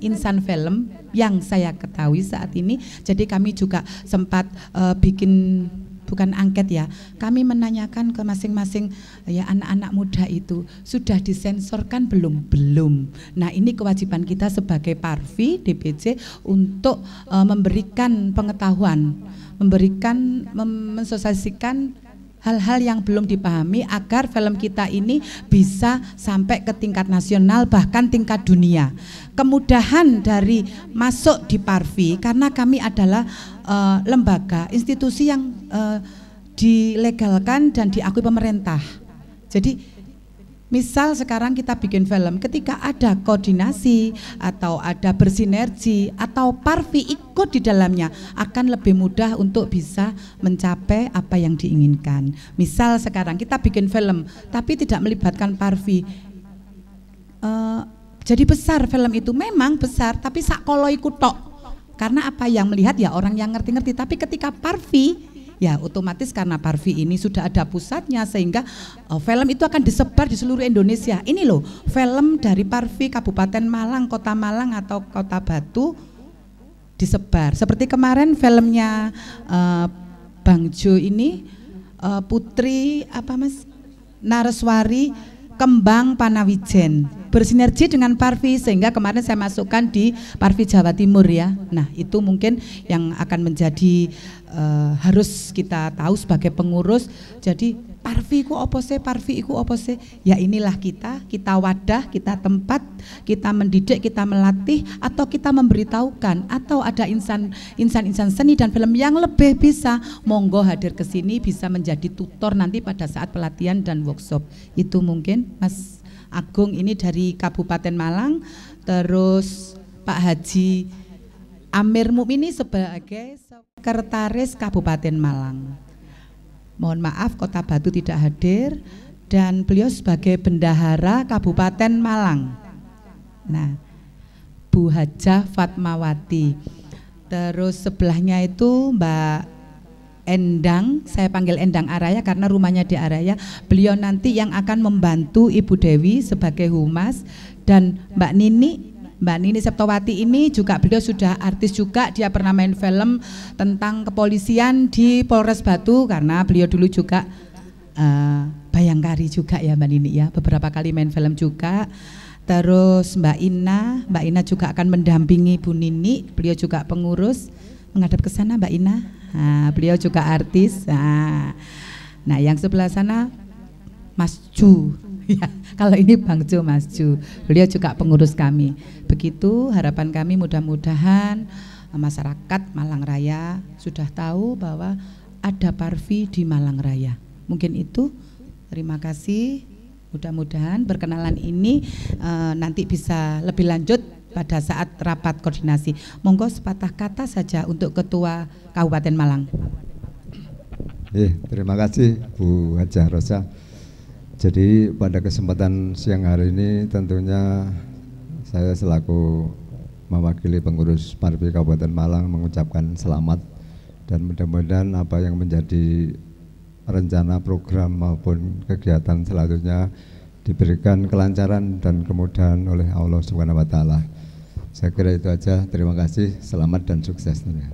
insan film yang saya ketahui saat ini. Jadi kami juga sempat uh, bikin bukan angket ya. Kami menanyakan ke masing-masing ya anak-anak muda itu sudah disensorkan belum? Belum. Nah, ini kewajiban kita sebagai Parvi DPC untuk uh, memberikan pengetahuan, memberikan mem mensosialisasikan hal-hal yang belum dipahami agar film kita ini bisa sampai ke tingkat nasional bahkan tingkat dunia. Kemudahan dari masuk di Parvi karena kami adalah uh, lembaga institusi yang uh, dilegalkan dan diakui pemerintah. Jadi Misal sekarang kita bikin film, ketika ada koordinasi atau ada bersinergi atau parvi ikut di dalamnya akan lebih mudah untuk bisa mencapai apa yang diinginkan. Misal sekarang kita bikin film, tapi tidak melibatkan parvi. Uh, jadi besar film itu memang besar, tapi sakoloi kutok. Karena apa yang melihat ya orang yang ngerti-ngerti. Tapi ketika parvi ya otomatis karena Parvi ini sudah ada pusatnya sehingga uh, film itu akan disebar di seluruh Indonesia. Ini loh film dari Parvi Kabupaten Malang, Kota Malang atau Kota Batu disebar. Seperti kemarin filmnya uh, Bang Jo ini uh, Putri apa Mas Nareswari Kembang Panawijen bersinergi dengan Parvi sehingga kemarin saya masukkan di Parvi Jawa Timur ya. Nah itu mungkin yang akan menjadi uh, harus kita tahu sebagai pengurus. Jadi Parvi ku opo sih, parvi ku opo sih? Ya inilah kita, kita wadah, kita tempat, kita mendidik, kita melatih, atau kita memberitahukan, atau ada insan insan insan seni dan film yang lebih bisa monggo hadir ke sini bisa menjadi tutor nanti pada saat pelatihan dan workshop. Itu mungkin Mas Agung ini dari Kabupaten Malang, terus Pak Haji Amir Mukmini sebagai Sekretaris Kabupaten Malang. Mohon maaf Kota Batu tidak hadir dan beliau sebagai bendahara Kabupaten Malang. Nah, Bu Haja Fatmawati. Terus sebelahnya itu Mbak Endang, saya panggil Endang Araya karena rumahnya di Araya. Beliau nanti yang akan membantu Ibu Dewi sebagai humas dan Mbak Nini Mbak Nini Septowati ini juga beliau sudah artis juga dia pernah main film tentang kepolisian di Polres Batu karena beliau dulu juga uh, bayangkari juga ya Mbak Nini ya beberapa kali main film juga terus Mbak Ina Mbak Ina juga akan mendampingi Bu Nini beliau juga pengurus menghadap ke sana Mbak Ina nah, beliau juga artis nah, nah yang sebelah sana Mas Ju ya, kalau ini Bang Jo Mas Jo, beliau juga pengurus kami. Begitu harapan kami mudah-mudahan eh, masyarakat Malang Raya sudah tahu bahwa ada Parvi di Malang Raya. Mungkin itu. Terima kasih. Mudah-mudahan perkenalan ini e, nanti bisa lebih lanjut pada saat rapat koordinasi. Monggo sepatah kata saja untuk Ketua Kabupaten Malang. Eh, terima kasih Bu Hajah Rosa. Jadi pada kesempatan siang hari ini tentunya saya selaku mewakili pengurus Parvi Kabupaten Malang mengucapkan selamat dan mudah-mudahan apa yang menjadi rencana program maupun kegiatan selanjutnya diberikan kelancaran dan kemudahan oleh Allah Subhanahu wa taala. Saya kira itu aja. Terima kasih. Selamat dan sukses. Uh,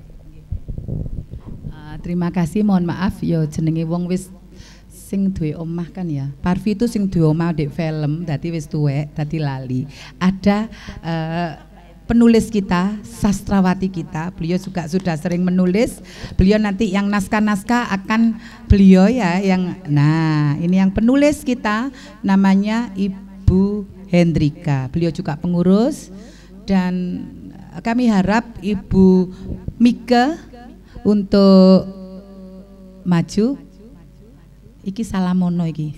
terima kasih. Mohon maaf yo jenenge wong wis sing duwe omah kan ya. Parvi itu sing duwe omah di film, dadi wis tuwek, dadi lali. Ada uh, penulis kita, sastrawati kita, beliau juga sudah sering menulis. Beliau nanti yang naskah-naskah akan beliau ya yang nah, ini yang penulis kita namanya Ibu Hendrika. Beliau juga pengurus dan eh, kami harap Ibu Mika untuk maju Iki salamono iki.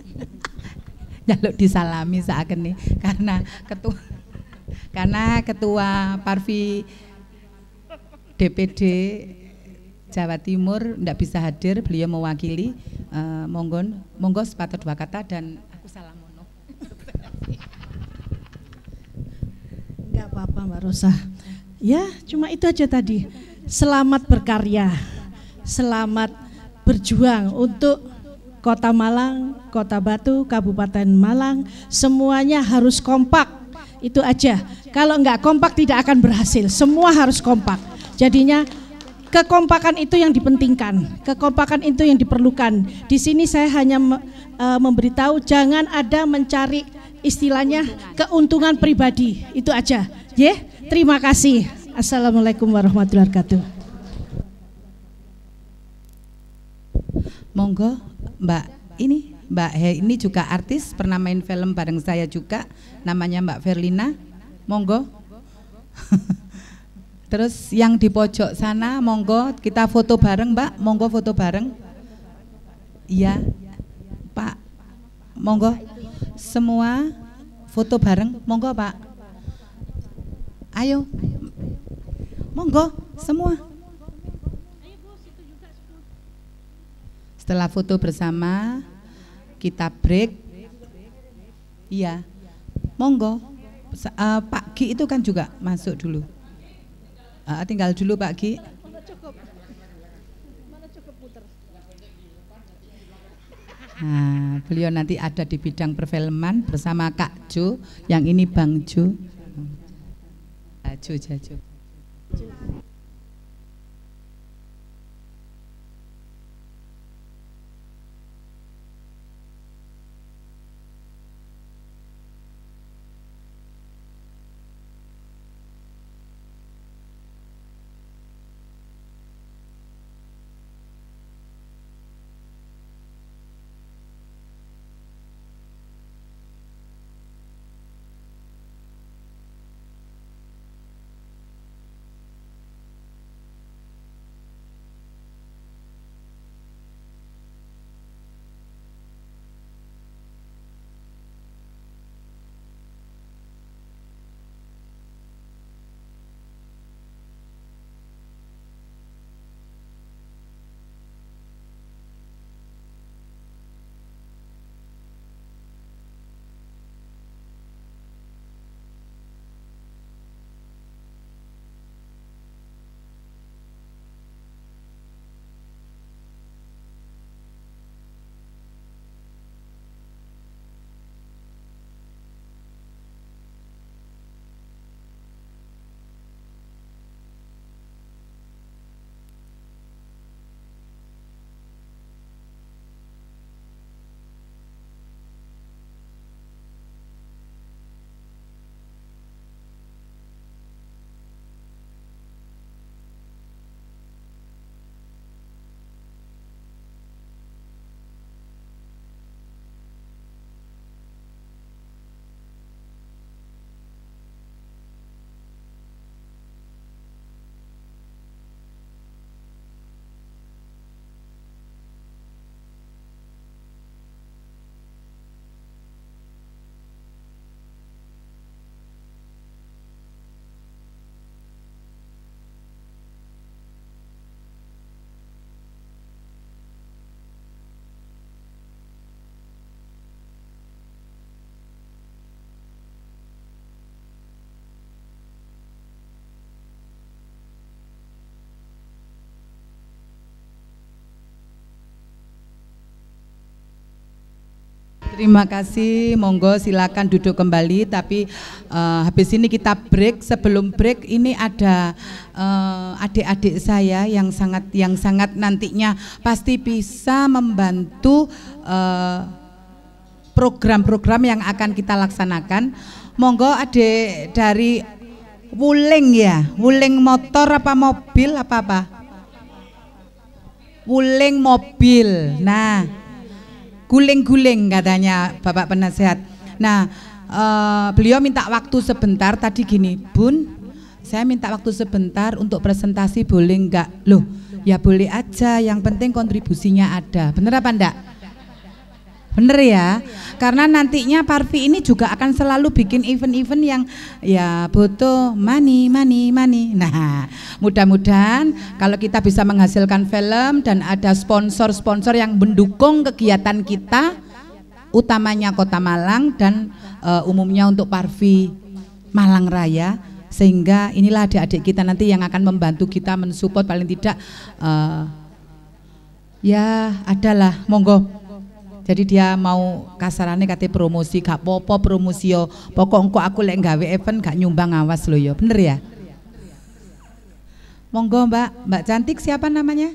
Jaluk disalami saat ini karena ketua karena ketua Parvi DPD Jawa Timur tidak bisa hadir, beliau mewakili uh, eh, Monggon, monggo sepatu dua kata dan aku salam mono. apa-apa Mbak Rosa. Ya, cuma itu aja tadi. Selamat berkarya. Selamat berjuang untuk Kota Malang, Kota Batu, Kabupaten Malang, semuanya harus kompak. Itu aja. Kalau enggak kompak tidak akan berhasil. Semua harus kompak. Jadinya kekompakan itu yang dipentingkan, kekompakan itu yang diperlukan. Di sini saya hanya e, memberitahu jangan ada mencari istilahnya keuntungan pribadi, itu aja. Ya, yeah? terima kasih. Assalamualaikum warahmatullahi wabarakatuh. Monggo Mbak ini Mbak He ini juga artis pernah main film bareng saya juga namanya Mbak Verlina. Monggo. Terus yang di pojok sana monggo kita foto bareng Mbak, monggo foto bareng. Iya. Pak. Monggo semua foto bareng, monggo Pak. Ayo. Monggo semua. Setelah foto bersama kita break. Iya. Monggo. Uh, Pak Ki itu kan juga masuk dulu. Uh, tinggal dulu Pak Ki. Nah, beliau nanti ada di bidang perfilman bersama Kak Jo, yang ini Bang Jo. Jo Jo, Jo. Terima kasih, monggo silakan duduk kembali. Tapi uh, habis ini kita break. Sebelum break ini ada eh, adik-adik uh, saya yang sangat yang sangat nantinya pasti bisa membantu eh, program-program uh, yang akan kita laksanakan. Monggo adik dari Wuling ya, Wuling motor apa mobil apa apa? Wuling mobil. Nah guling-guling katanya Bapak penasehat. Nah, uh, beliau minta waktu sebentar tadi gini, Bun, saya minta waktu sebentar untuk presentasi boleh enggak? Loh, ya boleh aja, yang penting kontribusinya ada. Bener apa enggak? Bener ya? Karena nantinya Parvi ini juga akan selalu bikin event-event yang ya butuh money, money, money. Nah, mudah-mudahan kalau kita bisa menghasilkan film dan ada sponsor-sponsor yang mendukung kegiatan kita, utamanya Kota Malang dan uh, umumnya untuk Parvi Malang Raya, sehingga inilah adik-adik kita nanti yang akan membantu kita mensupport paling tidak uh, ya adalah monggo jadi dia mau kasarannya kate promosi gak popo promosi yo. Pokok engko aku lek gawe event gak nyumbang awas lo yo. Bener ya? Monggo Mbak, Mbak cantik siapa namanya?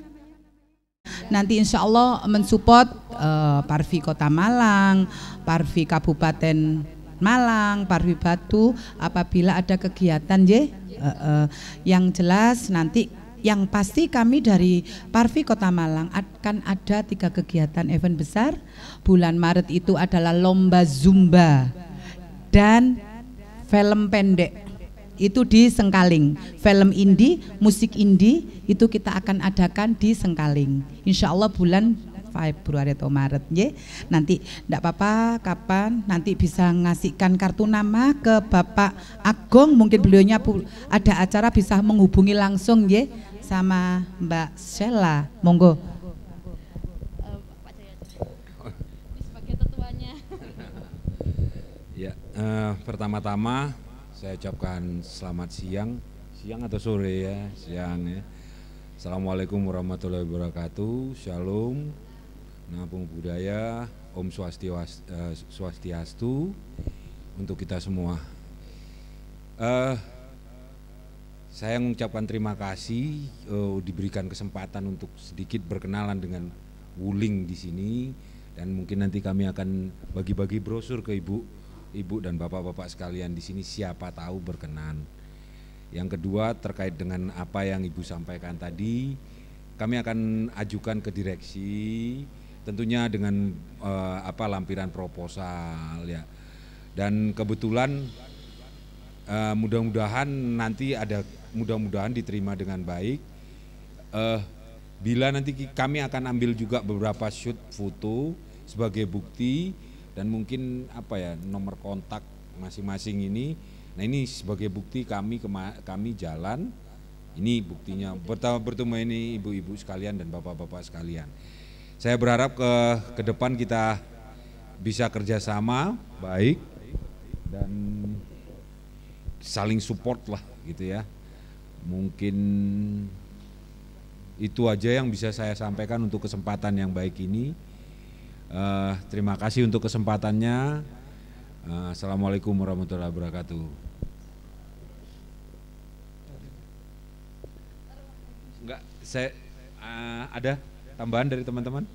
Nanti insya Allah mensupport uh, Parvi Kota Malang, Parvi Kabupaten Malang, Parvi Batu apabila ada kegiatan ye. Uh, uh, yang jelas nanti yang pasti kami dari Parvi Kota Malang akan ada tiga kegiatan event besar. Bulan Maret itu adalah lomba Zumba dan film pendek. Itu di Sengkaling. Film indie, musik indie itu kita akan adakan di Sengkaling. Insya Allah bulan Februari atau Maret ya. Nanti ndak apa-apa kapan nanti bisa ngasihkan kartu nama ke Bapak Agung mungkin beliaunya ada acara bisa menghubungi langsung ya bersama Mbak Sheila. Monggo. Ya, eh, pertama-tama saya ucapkan selamat siang, siang atau sore ya, siang ya. Assalamualaikum warahmatullahi wabarakatuh, shalom, Nampung budaya, Om eh, Swastiastu untuk kita semua. Eh, saya mengucapkan terima kasih uh, diberikan kesempatan untuk sedikit berkenalan dengan Wuling di sini dan mungkin nanti kami akan bagi-bagi brosur ke Ibu, Ibu dan Bapak-bapak sekalian di sini siapa tahu berkenan. Yang kedua terkait dengan apa yang Ibu sampaikan tadi, kami akan ajukan ke direksi tentunya dengan uh, apa lampiran proposal ya. Dan kebetulan Uh, mudah-mudahan nanti ada mudah-mudahan diterima dengan baik. Uh, bila nanti kami akan ambil juga beberapa shoot foto sebagai bukti dan mungkin apa ya nomor kontak masing-masing ini. Nah ini sebagai bukti kami kami jalan. Ini buktinya pertama bertemu ini ibu-ibu sekalian dan bapak-bapak sekalian. Saya berharap ke ke depan kita bisa kerjasama baik dan saling support lah gitu ya. Mungkin itu aja yang bisa saya sampaikan untuk kesempatan yang baik ini. Uh, terima kasih untuk kesempatannya. Uh, Assalamualaikum warahmatullahi wabarakatuh. Enggak, saya uh, ada tambahan dari teman-teman.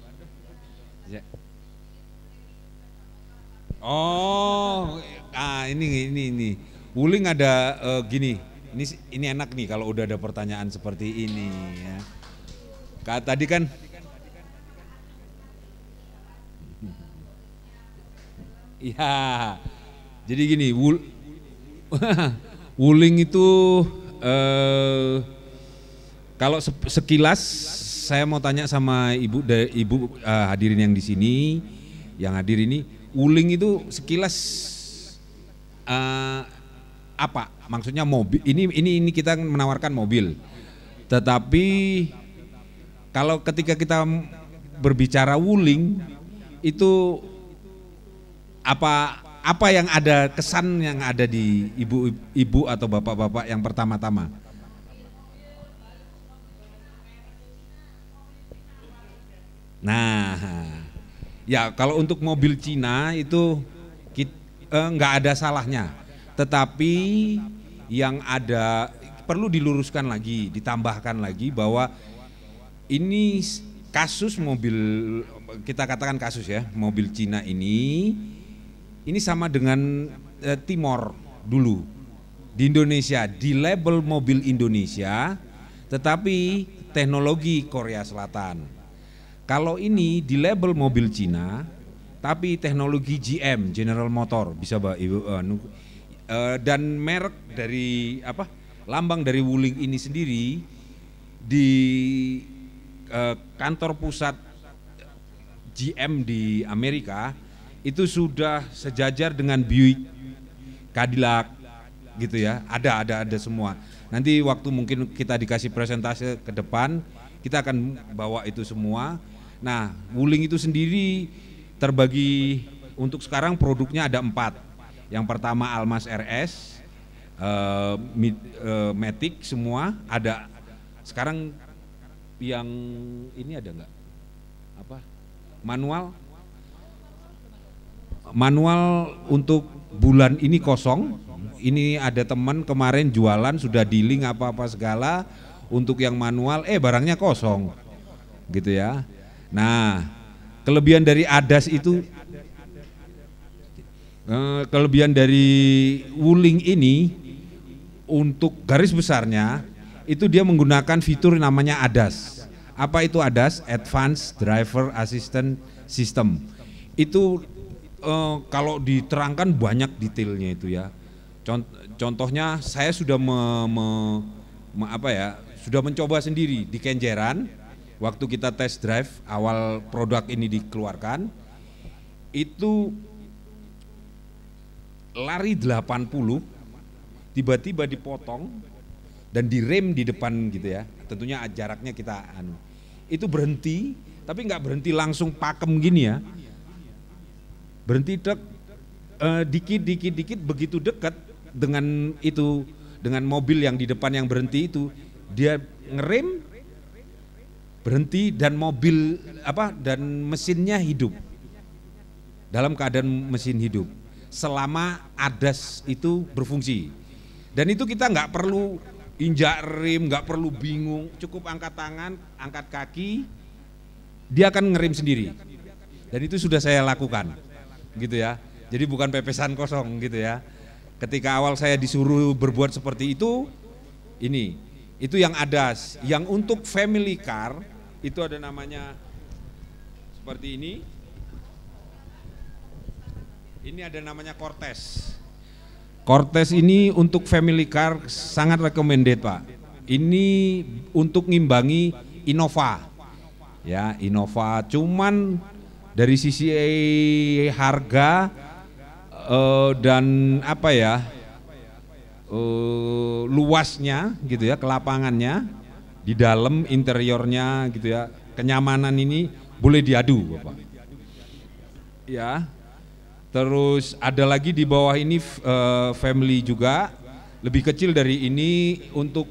Ya. Oh, ah ini ini ini. Wuling ada uh, gini, ini ini enak nih kalau udah ada pertanyaan seperti ini ya. Kak tadi kan Iya. Jadi gini, wul, wuling itu uh, kalau sekilas saya mau tanya sama ibu de, ibu uh, hadirin yang di sini, yang hadir ini, wuling itu sekilas uh, apa? Maksudnya mobil. Ini ini ini kita menawarkan mobil. Tetapi kalau ketika kita berbicara wuling itu apa apa yang ada kesan yang ada di ibu-ibu atau bapak-bapak yang pertama-tama? Nah, ya kalau untuk mobil Cina itu eh, nggak eh, ada salahnya tetapi yang ada perlu diluruskan lagi, ditambahkan lagi bahwa ini kasus mobil kita katakan kasus ya, mobil Cina ini ini sama dengan eh, Timor dulu di Indonesia di label mobil Indonesia tetapi teknologi Korea Selatan. Kalau ini di label mobil Cina tapi teknologi GM General Motor bisa Mbak Ibu uh, Eh, dan merek dari apa lambang dari Wuling ini sendiri di uh, kantor pusat GM di Amerika itu sudah sejajar dengan Buick, Cadillac gitu ya. Ada ada ada semua. Nanti waktu mungkin kita dikasih presentasi ke depan, kita akan bawa itu semua. Nah, Wuling itu sendiri terbagi untuk sekarang produknya ada empat yang pertama Almas RS, uh, eh, uh, eh, Matic semua ada. Sekarang yang ini ada nggak? Apa? Manual? Manual untuk bulan ini kosong. Ini ada teman kemarin jualan sudah di link apa-apa segala untuk yang manual eh barangnya kosong. Gitu ya. Nah, kelebihan dari Adas itu Eh, kelebihan dari Wuling ini untuk garis besarnya itu dia menggunakan fitur namanya ADAS. Apa itu ADAS? Advanced Driver Assistant System. Itu eh, kalau diterangkan banyak detailnya itu ya. Contohnya saya sudah me, me, me, apa ya? Sudah mencoba sendiri di Kenjeran waktu kita test drive awal produk ini dikeluarkan itu lari 80 tiba-tiba dipotong dan direm di depan gitu ya tentunya jaraknya kita anu itu berhenti tapi nggak berhenti langsung pakem gini ya berhenti dek eh, dikit dikit dikit begitu dekat dengan itu dengan mobil yang di depan yang berhenti itu dia ngerem berhenti dan mobil apa dan mesinnya hidup dalam keadaan mesin hidup selama ADAS itu berfungsi. Dan itu kita nggak perlu injak rim nggak perlu bingung, cukup angkat tangan, angkat kaki, dia akan ngerim sendiri. Dan itu sudah saya lakukan, gitu ya. Jadi bukan pepesan kosong gitu ya. Ketika awal saya disuruh berbuat seperti itu, ini, itu yang adas yang untuk family car itu ada namanya seperti ini, ini ada namanya Cortez. Cortez ini untuk family car sangat recommended Pak. Ini untuk ngimbangi Innova. Ya, Innova cuman dari sisi eh, harga uh, dan apa ya? Uh, luasnya gitu ya, kelapangannya di dalam interiornya gitu ya. Kenyamanan ini boleh diadu Bapak. Ya, Terus ada lagi di bawah ini uh, family juga, lebih kecil dari ini untuk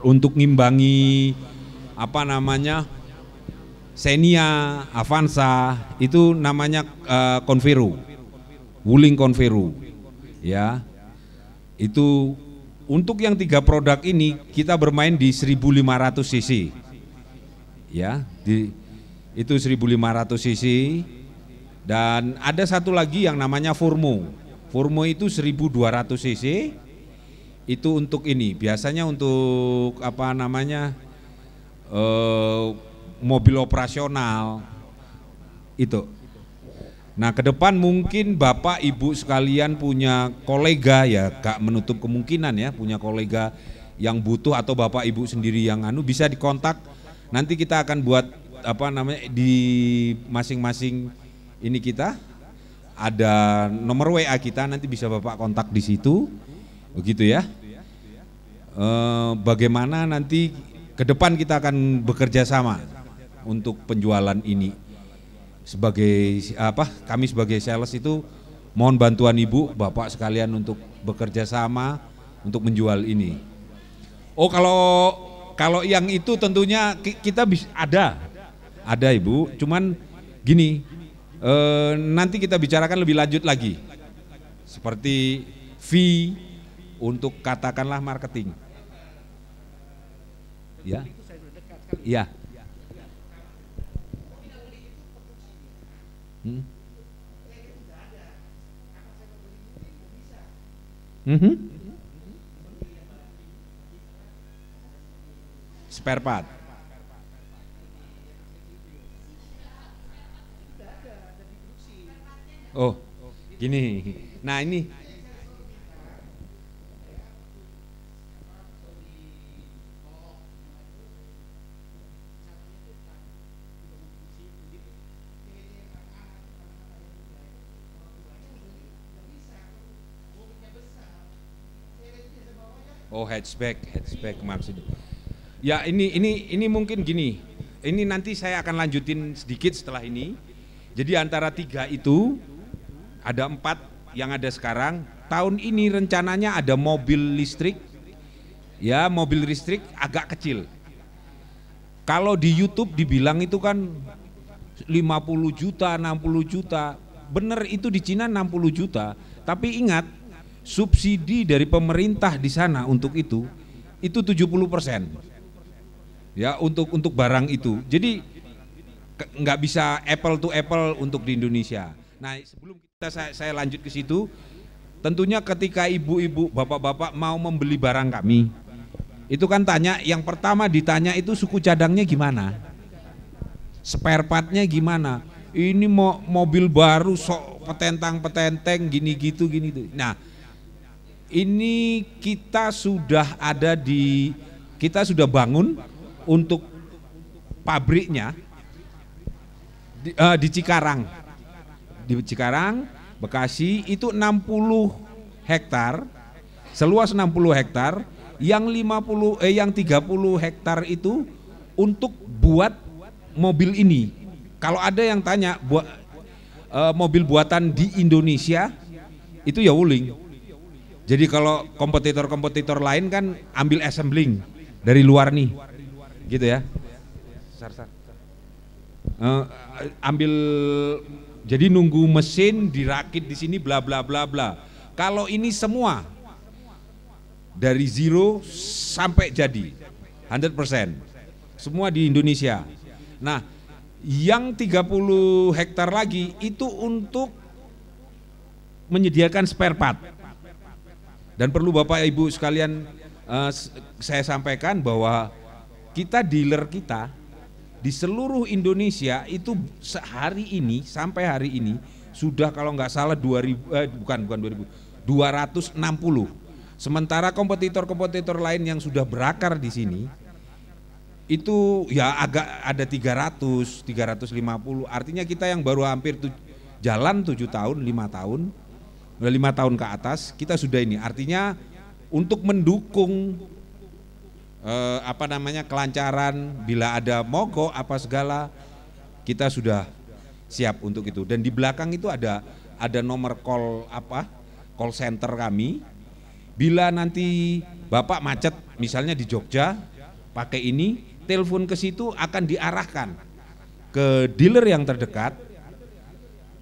untuk ngimbangi apa namanya Xenia, Avanza itu namanya uh, Wuling Convero, ya itu untuk yang tiga produk ini kita bermain di 1500 cc, ya di itu 1500 cc dan ada satu lagi yang namanya Furmo. Furmo itu 1200 cc. Itu untuk ini, biasanya untuk apa namanya? Eh, mobil operasional. Itu. Nah, ke depan mungkin Bapak Ibu sekalian punya kolega ya, gak menutup kemungkinan ya, punya kolega yang butuh atau Bapak Ibu sendiri yang anu bisa dikontak. Nanti kita akan buat apa namanya di masing-masing ini kita ada nomor WA kita nanti bisa Bapak kontak di situ. Begitu ya. E, bagaimana nanti ke depan kita akan bekerja sama untuk penjualan ini. Sebagai apa? Kami sebagai sales itu mohon bantuan Ibu, Bapak sekalian untuk bekerja sama untuk menjual ini. Oh, kalau kalau yang itu tentunya kita bisa ada. Ada Ibu, cuman gini, e, nanti kita bicarakan lebih lanjut lagi. Seperti fee untuk katakanlah marketing. Ya. Ya. Hmm. Mm -hmm. Spare part. Oh, gini. Nah ini. Oh hatchback, hatchback maksudnya. Ya ini ini ini mungkin gini. Ini nanti saya akan lanjutin sedikit setelah ini. Jadi antara tiga itu ada empat yang ada sekarang. Tahun ini rencananya ada mobil listrik. Ya, mobil listrik agak kecil. Kalau di YouTube dibilang itu kan 50 juta, 60 juta. Benar itu di Cina 60 juta. Tapi ingat, subsidi dari pemerintah di sana untuk itu itu 70 persen ya untuk untuk barang itu jadi nggak bisa apple to apple untuk di Indonesia Nah, sebelum kita saya, saya lanjut ke situ, tentunya ketika ibu-ibu, bapak-bapak mau membeli barang kami, itu kan tanya yang pertama ditanya itu suku cadangnya gimana? Spare partnya gimana? Ini mau mobil baru sok petentang-petenteng gini gitu gini gitu. Nah, ini kita sudah ada di kita sudah bangun untuk pabriknya di, uh, di Cikarang di Cikarang, Bekasi itu 60 hektar, seluas 60 hektar, yang 50 eh yang 30 hektar itu untuk buat mobil ini. Kalau ada yang tanya buat eh, mobil buatan di Indonesia itu ya Wuling. Jadi kalau kompetitor-kompetitor lain kan ambil assembling dari luar nih. Gitu ya. Uh, ambil jadi nunggu mesin dirakit di sini bla bla bla bla. Kalau ini semua dari zero sampai jadi 100%. Semua di Indonesia. Nah, yang 30 hektar lagi itu untuk menyediakan spare part. Dan perlu Bapak Ibu sekalian uh, saya sampaikan bahwa kita dealer kita di seluruh Indonesia itu sehari ini sampai hari ini sudah kalau nggak salah 2000 eh, bukan bukan 2000 260. Sementara kompetitor-kompetitor lain yang sudah berakar di sini itu ya agak ada 300, 350. Artinya kita yang baru hampir tuj jalan tujuh tahun, lima tahun, lima tahun ke atas kita sudah ini. Artinya untuk mendukung eh, apa namanya kelancaran bila ada mogok apa segala kita sudah siap untuk itu dan di belakang itu ada ada nomor call apa call center kami bila nanti bapak macet misalnya di Jogja pakai ini telepon ke situ akan diarahkan ke dealer yang terdekat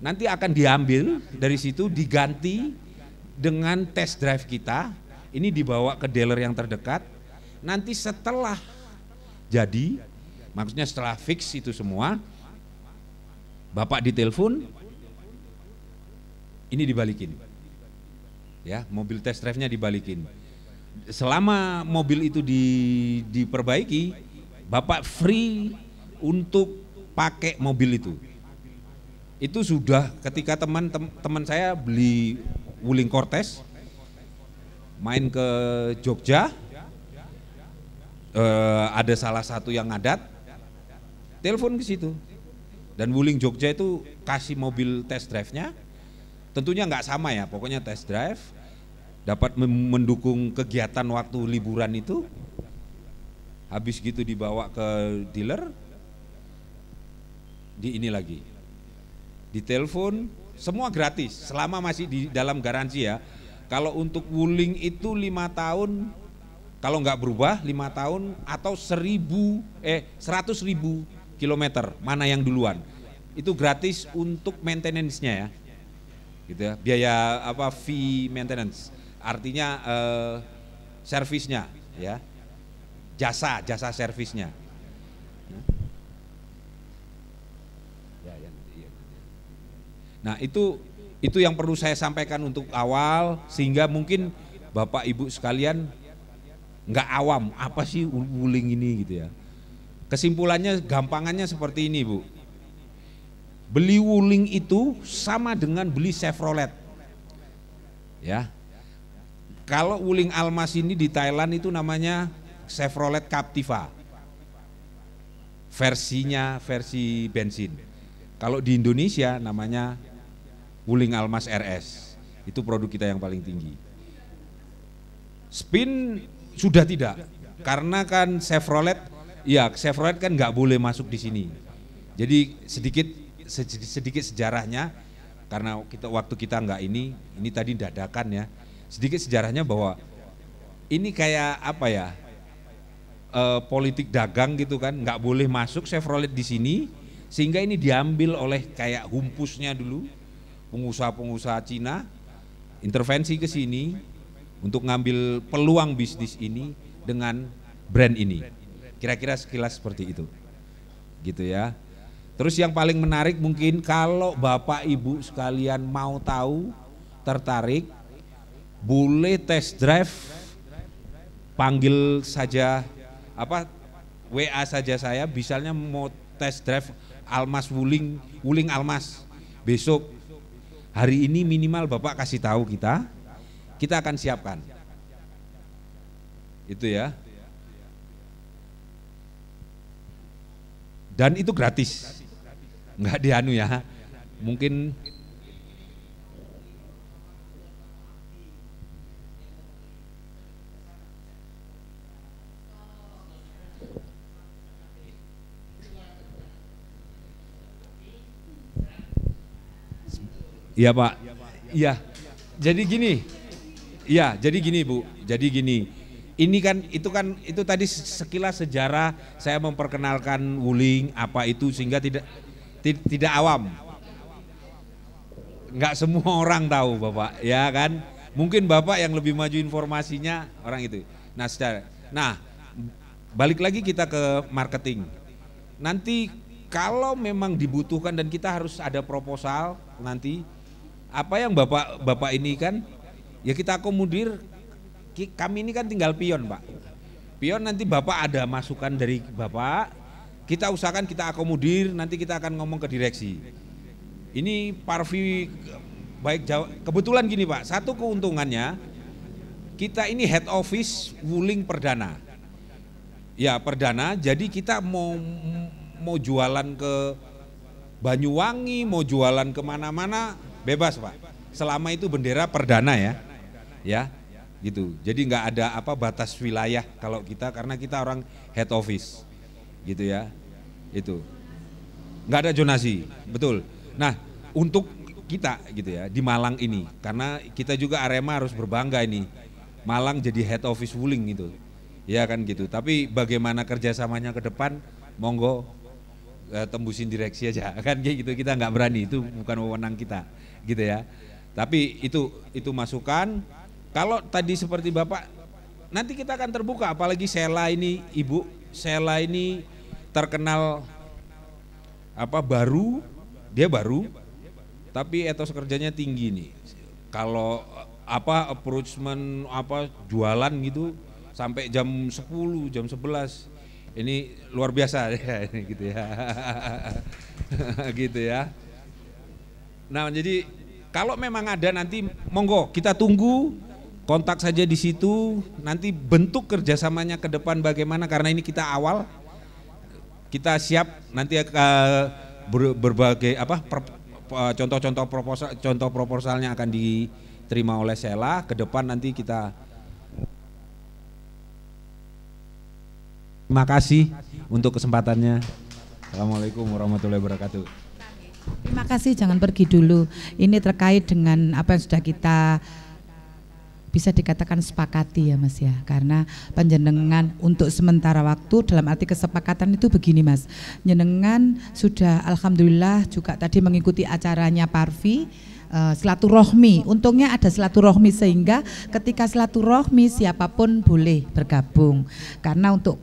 nanti akan diambil dari situ diganti dengan test drive kita ini dibawa ke dealer yang terdekat Nanti setelah jadi, maksudnya setelah fix itu semua, Bapak ditelepon, ini dibalikin. Ya, mobil test drive-nya dibalikin. Selama mobil itu di, diperbaiki, Bapak free untuk pakai mobil itu. Itu sudah ketika teman-teman saya beli Wuling Cortez, main ke Jogja, eh, ada salah satu yang ngadat, telepon ke situ. Dan Wuling Jogja itu kasih mobil test drive-nya, tentunya nggak sama ya, pokoknya test drive, dapat mendukung kegiatan waktu liburan itu, habis gitu dibawa ke dealer, di ini lagi, di telepon, semua gratis, selama masih di dalam garansi ya. Kalau untuk Wuling itu lima tahun kalau nggak berubah lima tahun atau seribu eh seratus ribu kilometer mana yang duluan itu gratis untuk maintenance-nya ya gitu ya biaya apa fee maintenance artinya eh, servisnya ya jasa jasa servisnya ya, ya, ya. nah itu itu yang perlu saya sampaikan untuk awal sehingga mungkin bapak ibu sekalian nggak awam apa sih wuling ini gitu ya kesimpulannya gampangannya seperti ini bu beli wuling itu sama dengan beli Chevrolet ya kalau wuling almas ini di Thailand itu namanya Chevrolet Captiva versinya versi bensin kalau di Indonesia namanya wuling almas RS itu produk kita yang paling tinggi spin sudah tidak. Karena kan Chevrolet, ya Chevrolet kan nggak boleh masuk di sini. Jadi sedikit sedikit sejarahnya karena kita waktu kita nggak ini, ini tadi dadakan ya. Sedikit sejarahnya bahwa ini kayak apa ya? E, politik dagang gitu kan, nggak boleh masuk Chevrolet di sini, sehingga ini diambil oleh kayak humpusnya dulu pengusaha-pengusaha Cina intervensi ke sini untuk ngambil peluang bisnis ini dengan brand ini. Kira-kira sekilas seperti itu. Gitu ya. Terus yang paling menarik mungkin kalau Bapak Ibu sekalian mau tahu tertarik boleh test drive panggil saja apa WA saja saya misalnya mau test drive Almas Wuling Wuling Almas besok hari ini minimal Bapak kasih tahu kita kita akan siapkan. Itu ya. Dan itu gratis. Enggak dianu ya. Mungkin Iya Pak. Iya. Ya. Jadi gini, Ya, jadi gini Bu, jadi gini. Ini kan itu kan itu tadi sekilas sejarah saya memperkenalkan wuling apa itu sehingga tidak tidak awam. Enggak semua orang tahu Bapak, ya kan? Mungkin Bapak yang lebih maju informasinya orang itu. Nah, secara, nah balik lagi kita ke marketing. Nanti kalau memang dibutuhkan dan kita harus ada proposal nanti apa yang Bapak Bapak ini kan ya kita akomodir kami ini kan tinggal pion pak pion nanti bapak ada masukan dari bapak kita usahakan kita akomodir nanti kita akan ngomong ke direksi ini Parvi baik jawab. kebetulan gini pak satu keuntungannya kita ini head office wuling perdana ya perdana jadi kita mau mau jualan ke Banyuwangi mau jualan kemana-mana bebas pak selama itu bendera perdana ya ya gitu. Jadi nggak ada apa batas wilayah kalau kita karena kita orang head office, gitu ya, itu nggak ada jonasi, betul. Nah untuk kita gitu ya di Malang ini karena kita juga Arema harus berbangga ini Malang jadi head office wuling gitu, ya kan gitu. Tapi bagaimana kerjasamanya ke depan, monggo eh, tembusin direksi aja kan gitu kita nggak berani itu bukan wewenang kita gitu ya. Tapi itu itu masukan kalau tadi seperti Bapak, nanti kita akan terbuka apalagi Sela ini Ibu, Sela ini terkenal apa baru, dia baru tapi etos kerjanya tinggi nih. Kalau apa approachment apa jualan gitu sampai jam 10, jam 11. Ini luar biasa ya ini gitu ya. gitu ya. Nah, jadi kalau memang ada nanti monggo kita tunggu kontak saja di situ nanti bentuk kerjasamanya ke depan bagaimana karena ini kita awal kita siap nanti eh, berbagai apa eh, contoh-contoh proposal contoh proposalnya akan diterima oleh Sela ke depan nanti kita terima kasih untuk kesempatannya Assalamualaikum warahmatullahi wabarakatuh Terima kasih, jangan pergi dulu. Ini terkait dengan apa yang sudah kita bisa dikatakan sepakati ya Mas ya karena penjenengan untuk sementara waktu dalam arti kesepakatan itu begini Mas jenengan sudah alhamdulillah juga tadi mengikuti acaranya Parvi uh, silaturahmi untungnya ada silaturahmi sehingga ketika silaturahmi siapapun boleh bergabung karena untuk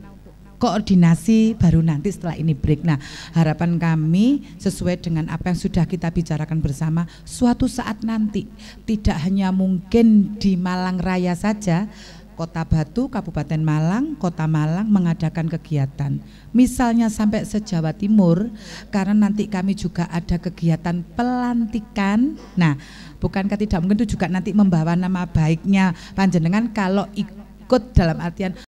koordinasi baru nanti setelah ini break. Nah, harapan kami sesuai dengan apa yang sudah kita bicarakan bersama, suatu saat nanti tidak hanya mungkin di Malang Raya saja, Kota Batu, Kabupaten Malang, Kota Malang mengadakan kegiatan. Misalnya sampai se-Jawa Timur, karena nanti kami juga ada kegiatan pelantikan. Nah, bukankah tidak mungkin itu juga nanti membawa nama baiknya Panjenengan kalau ikut dalam artian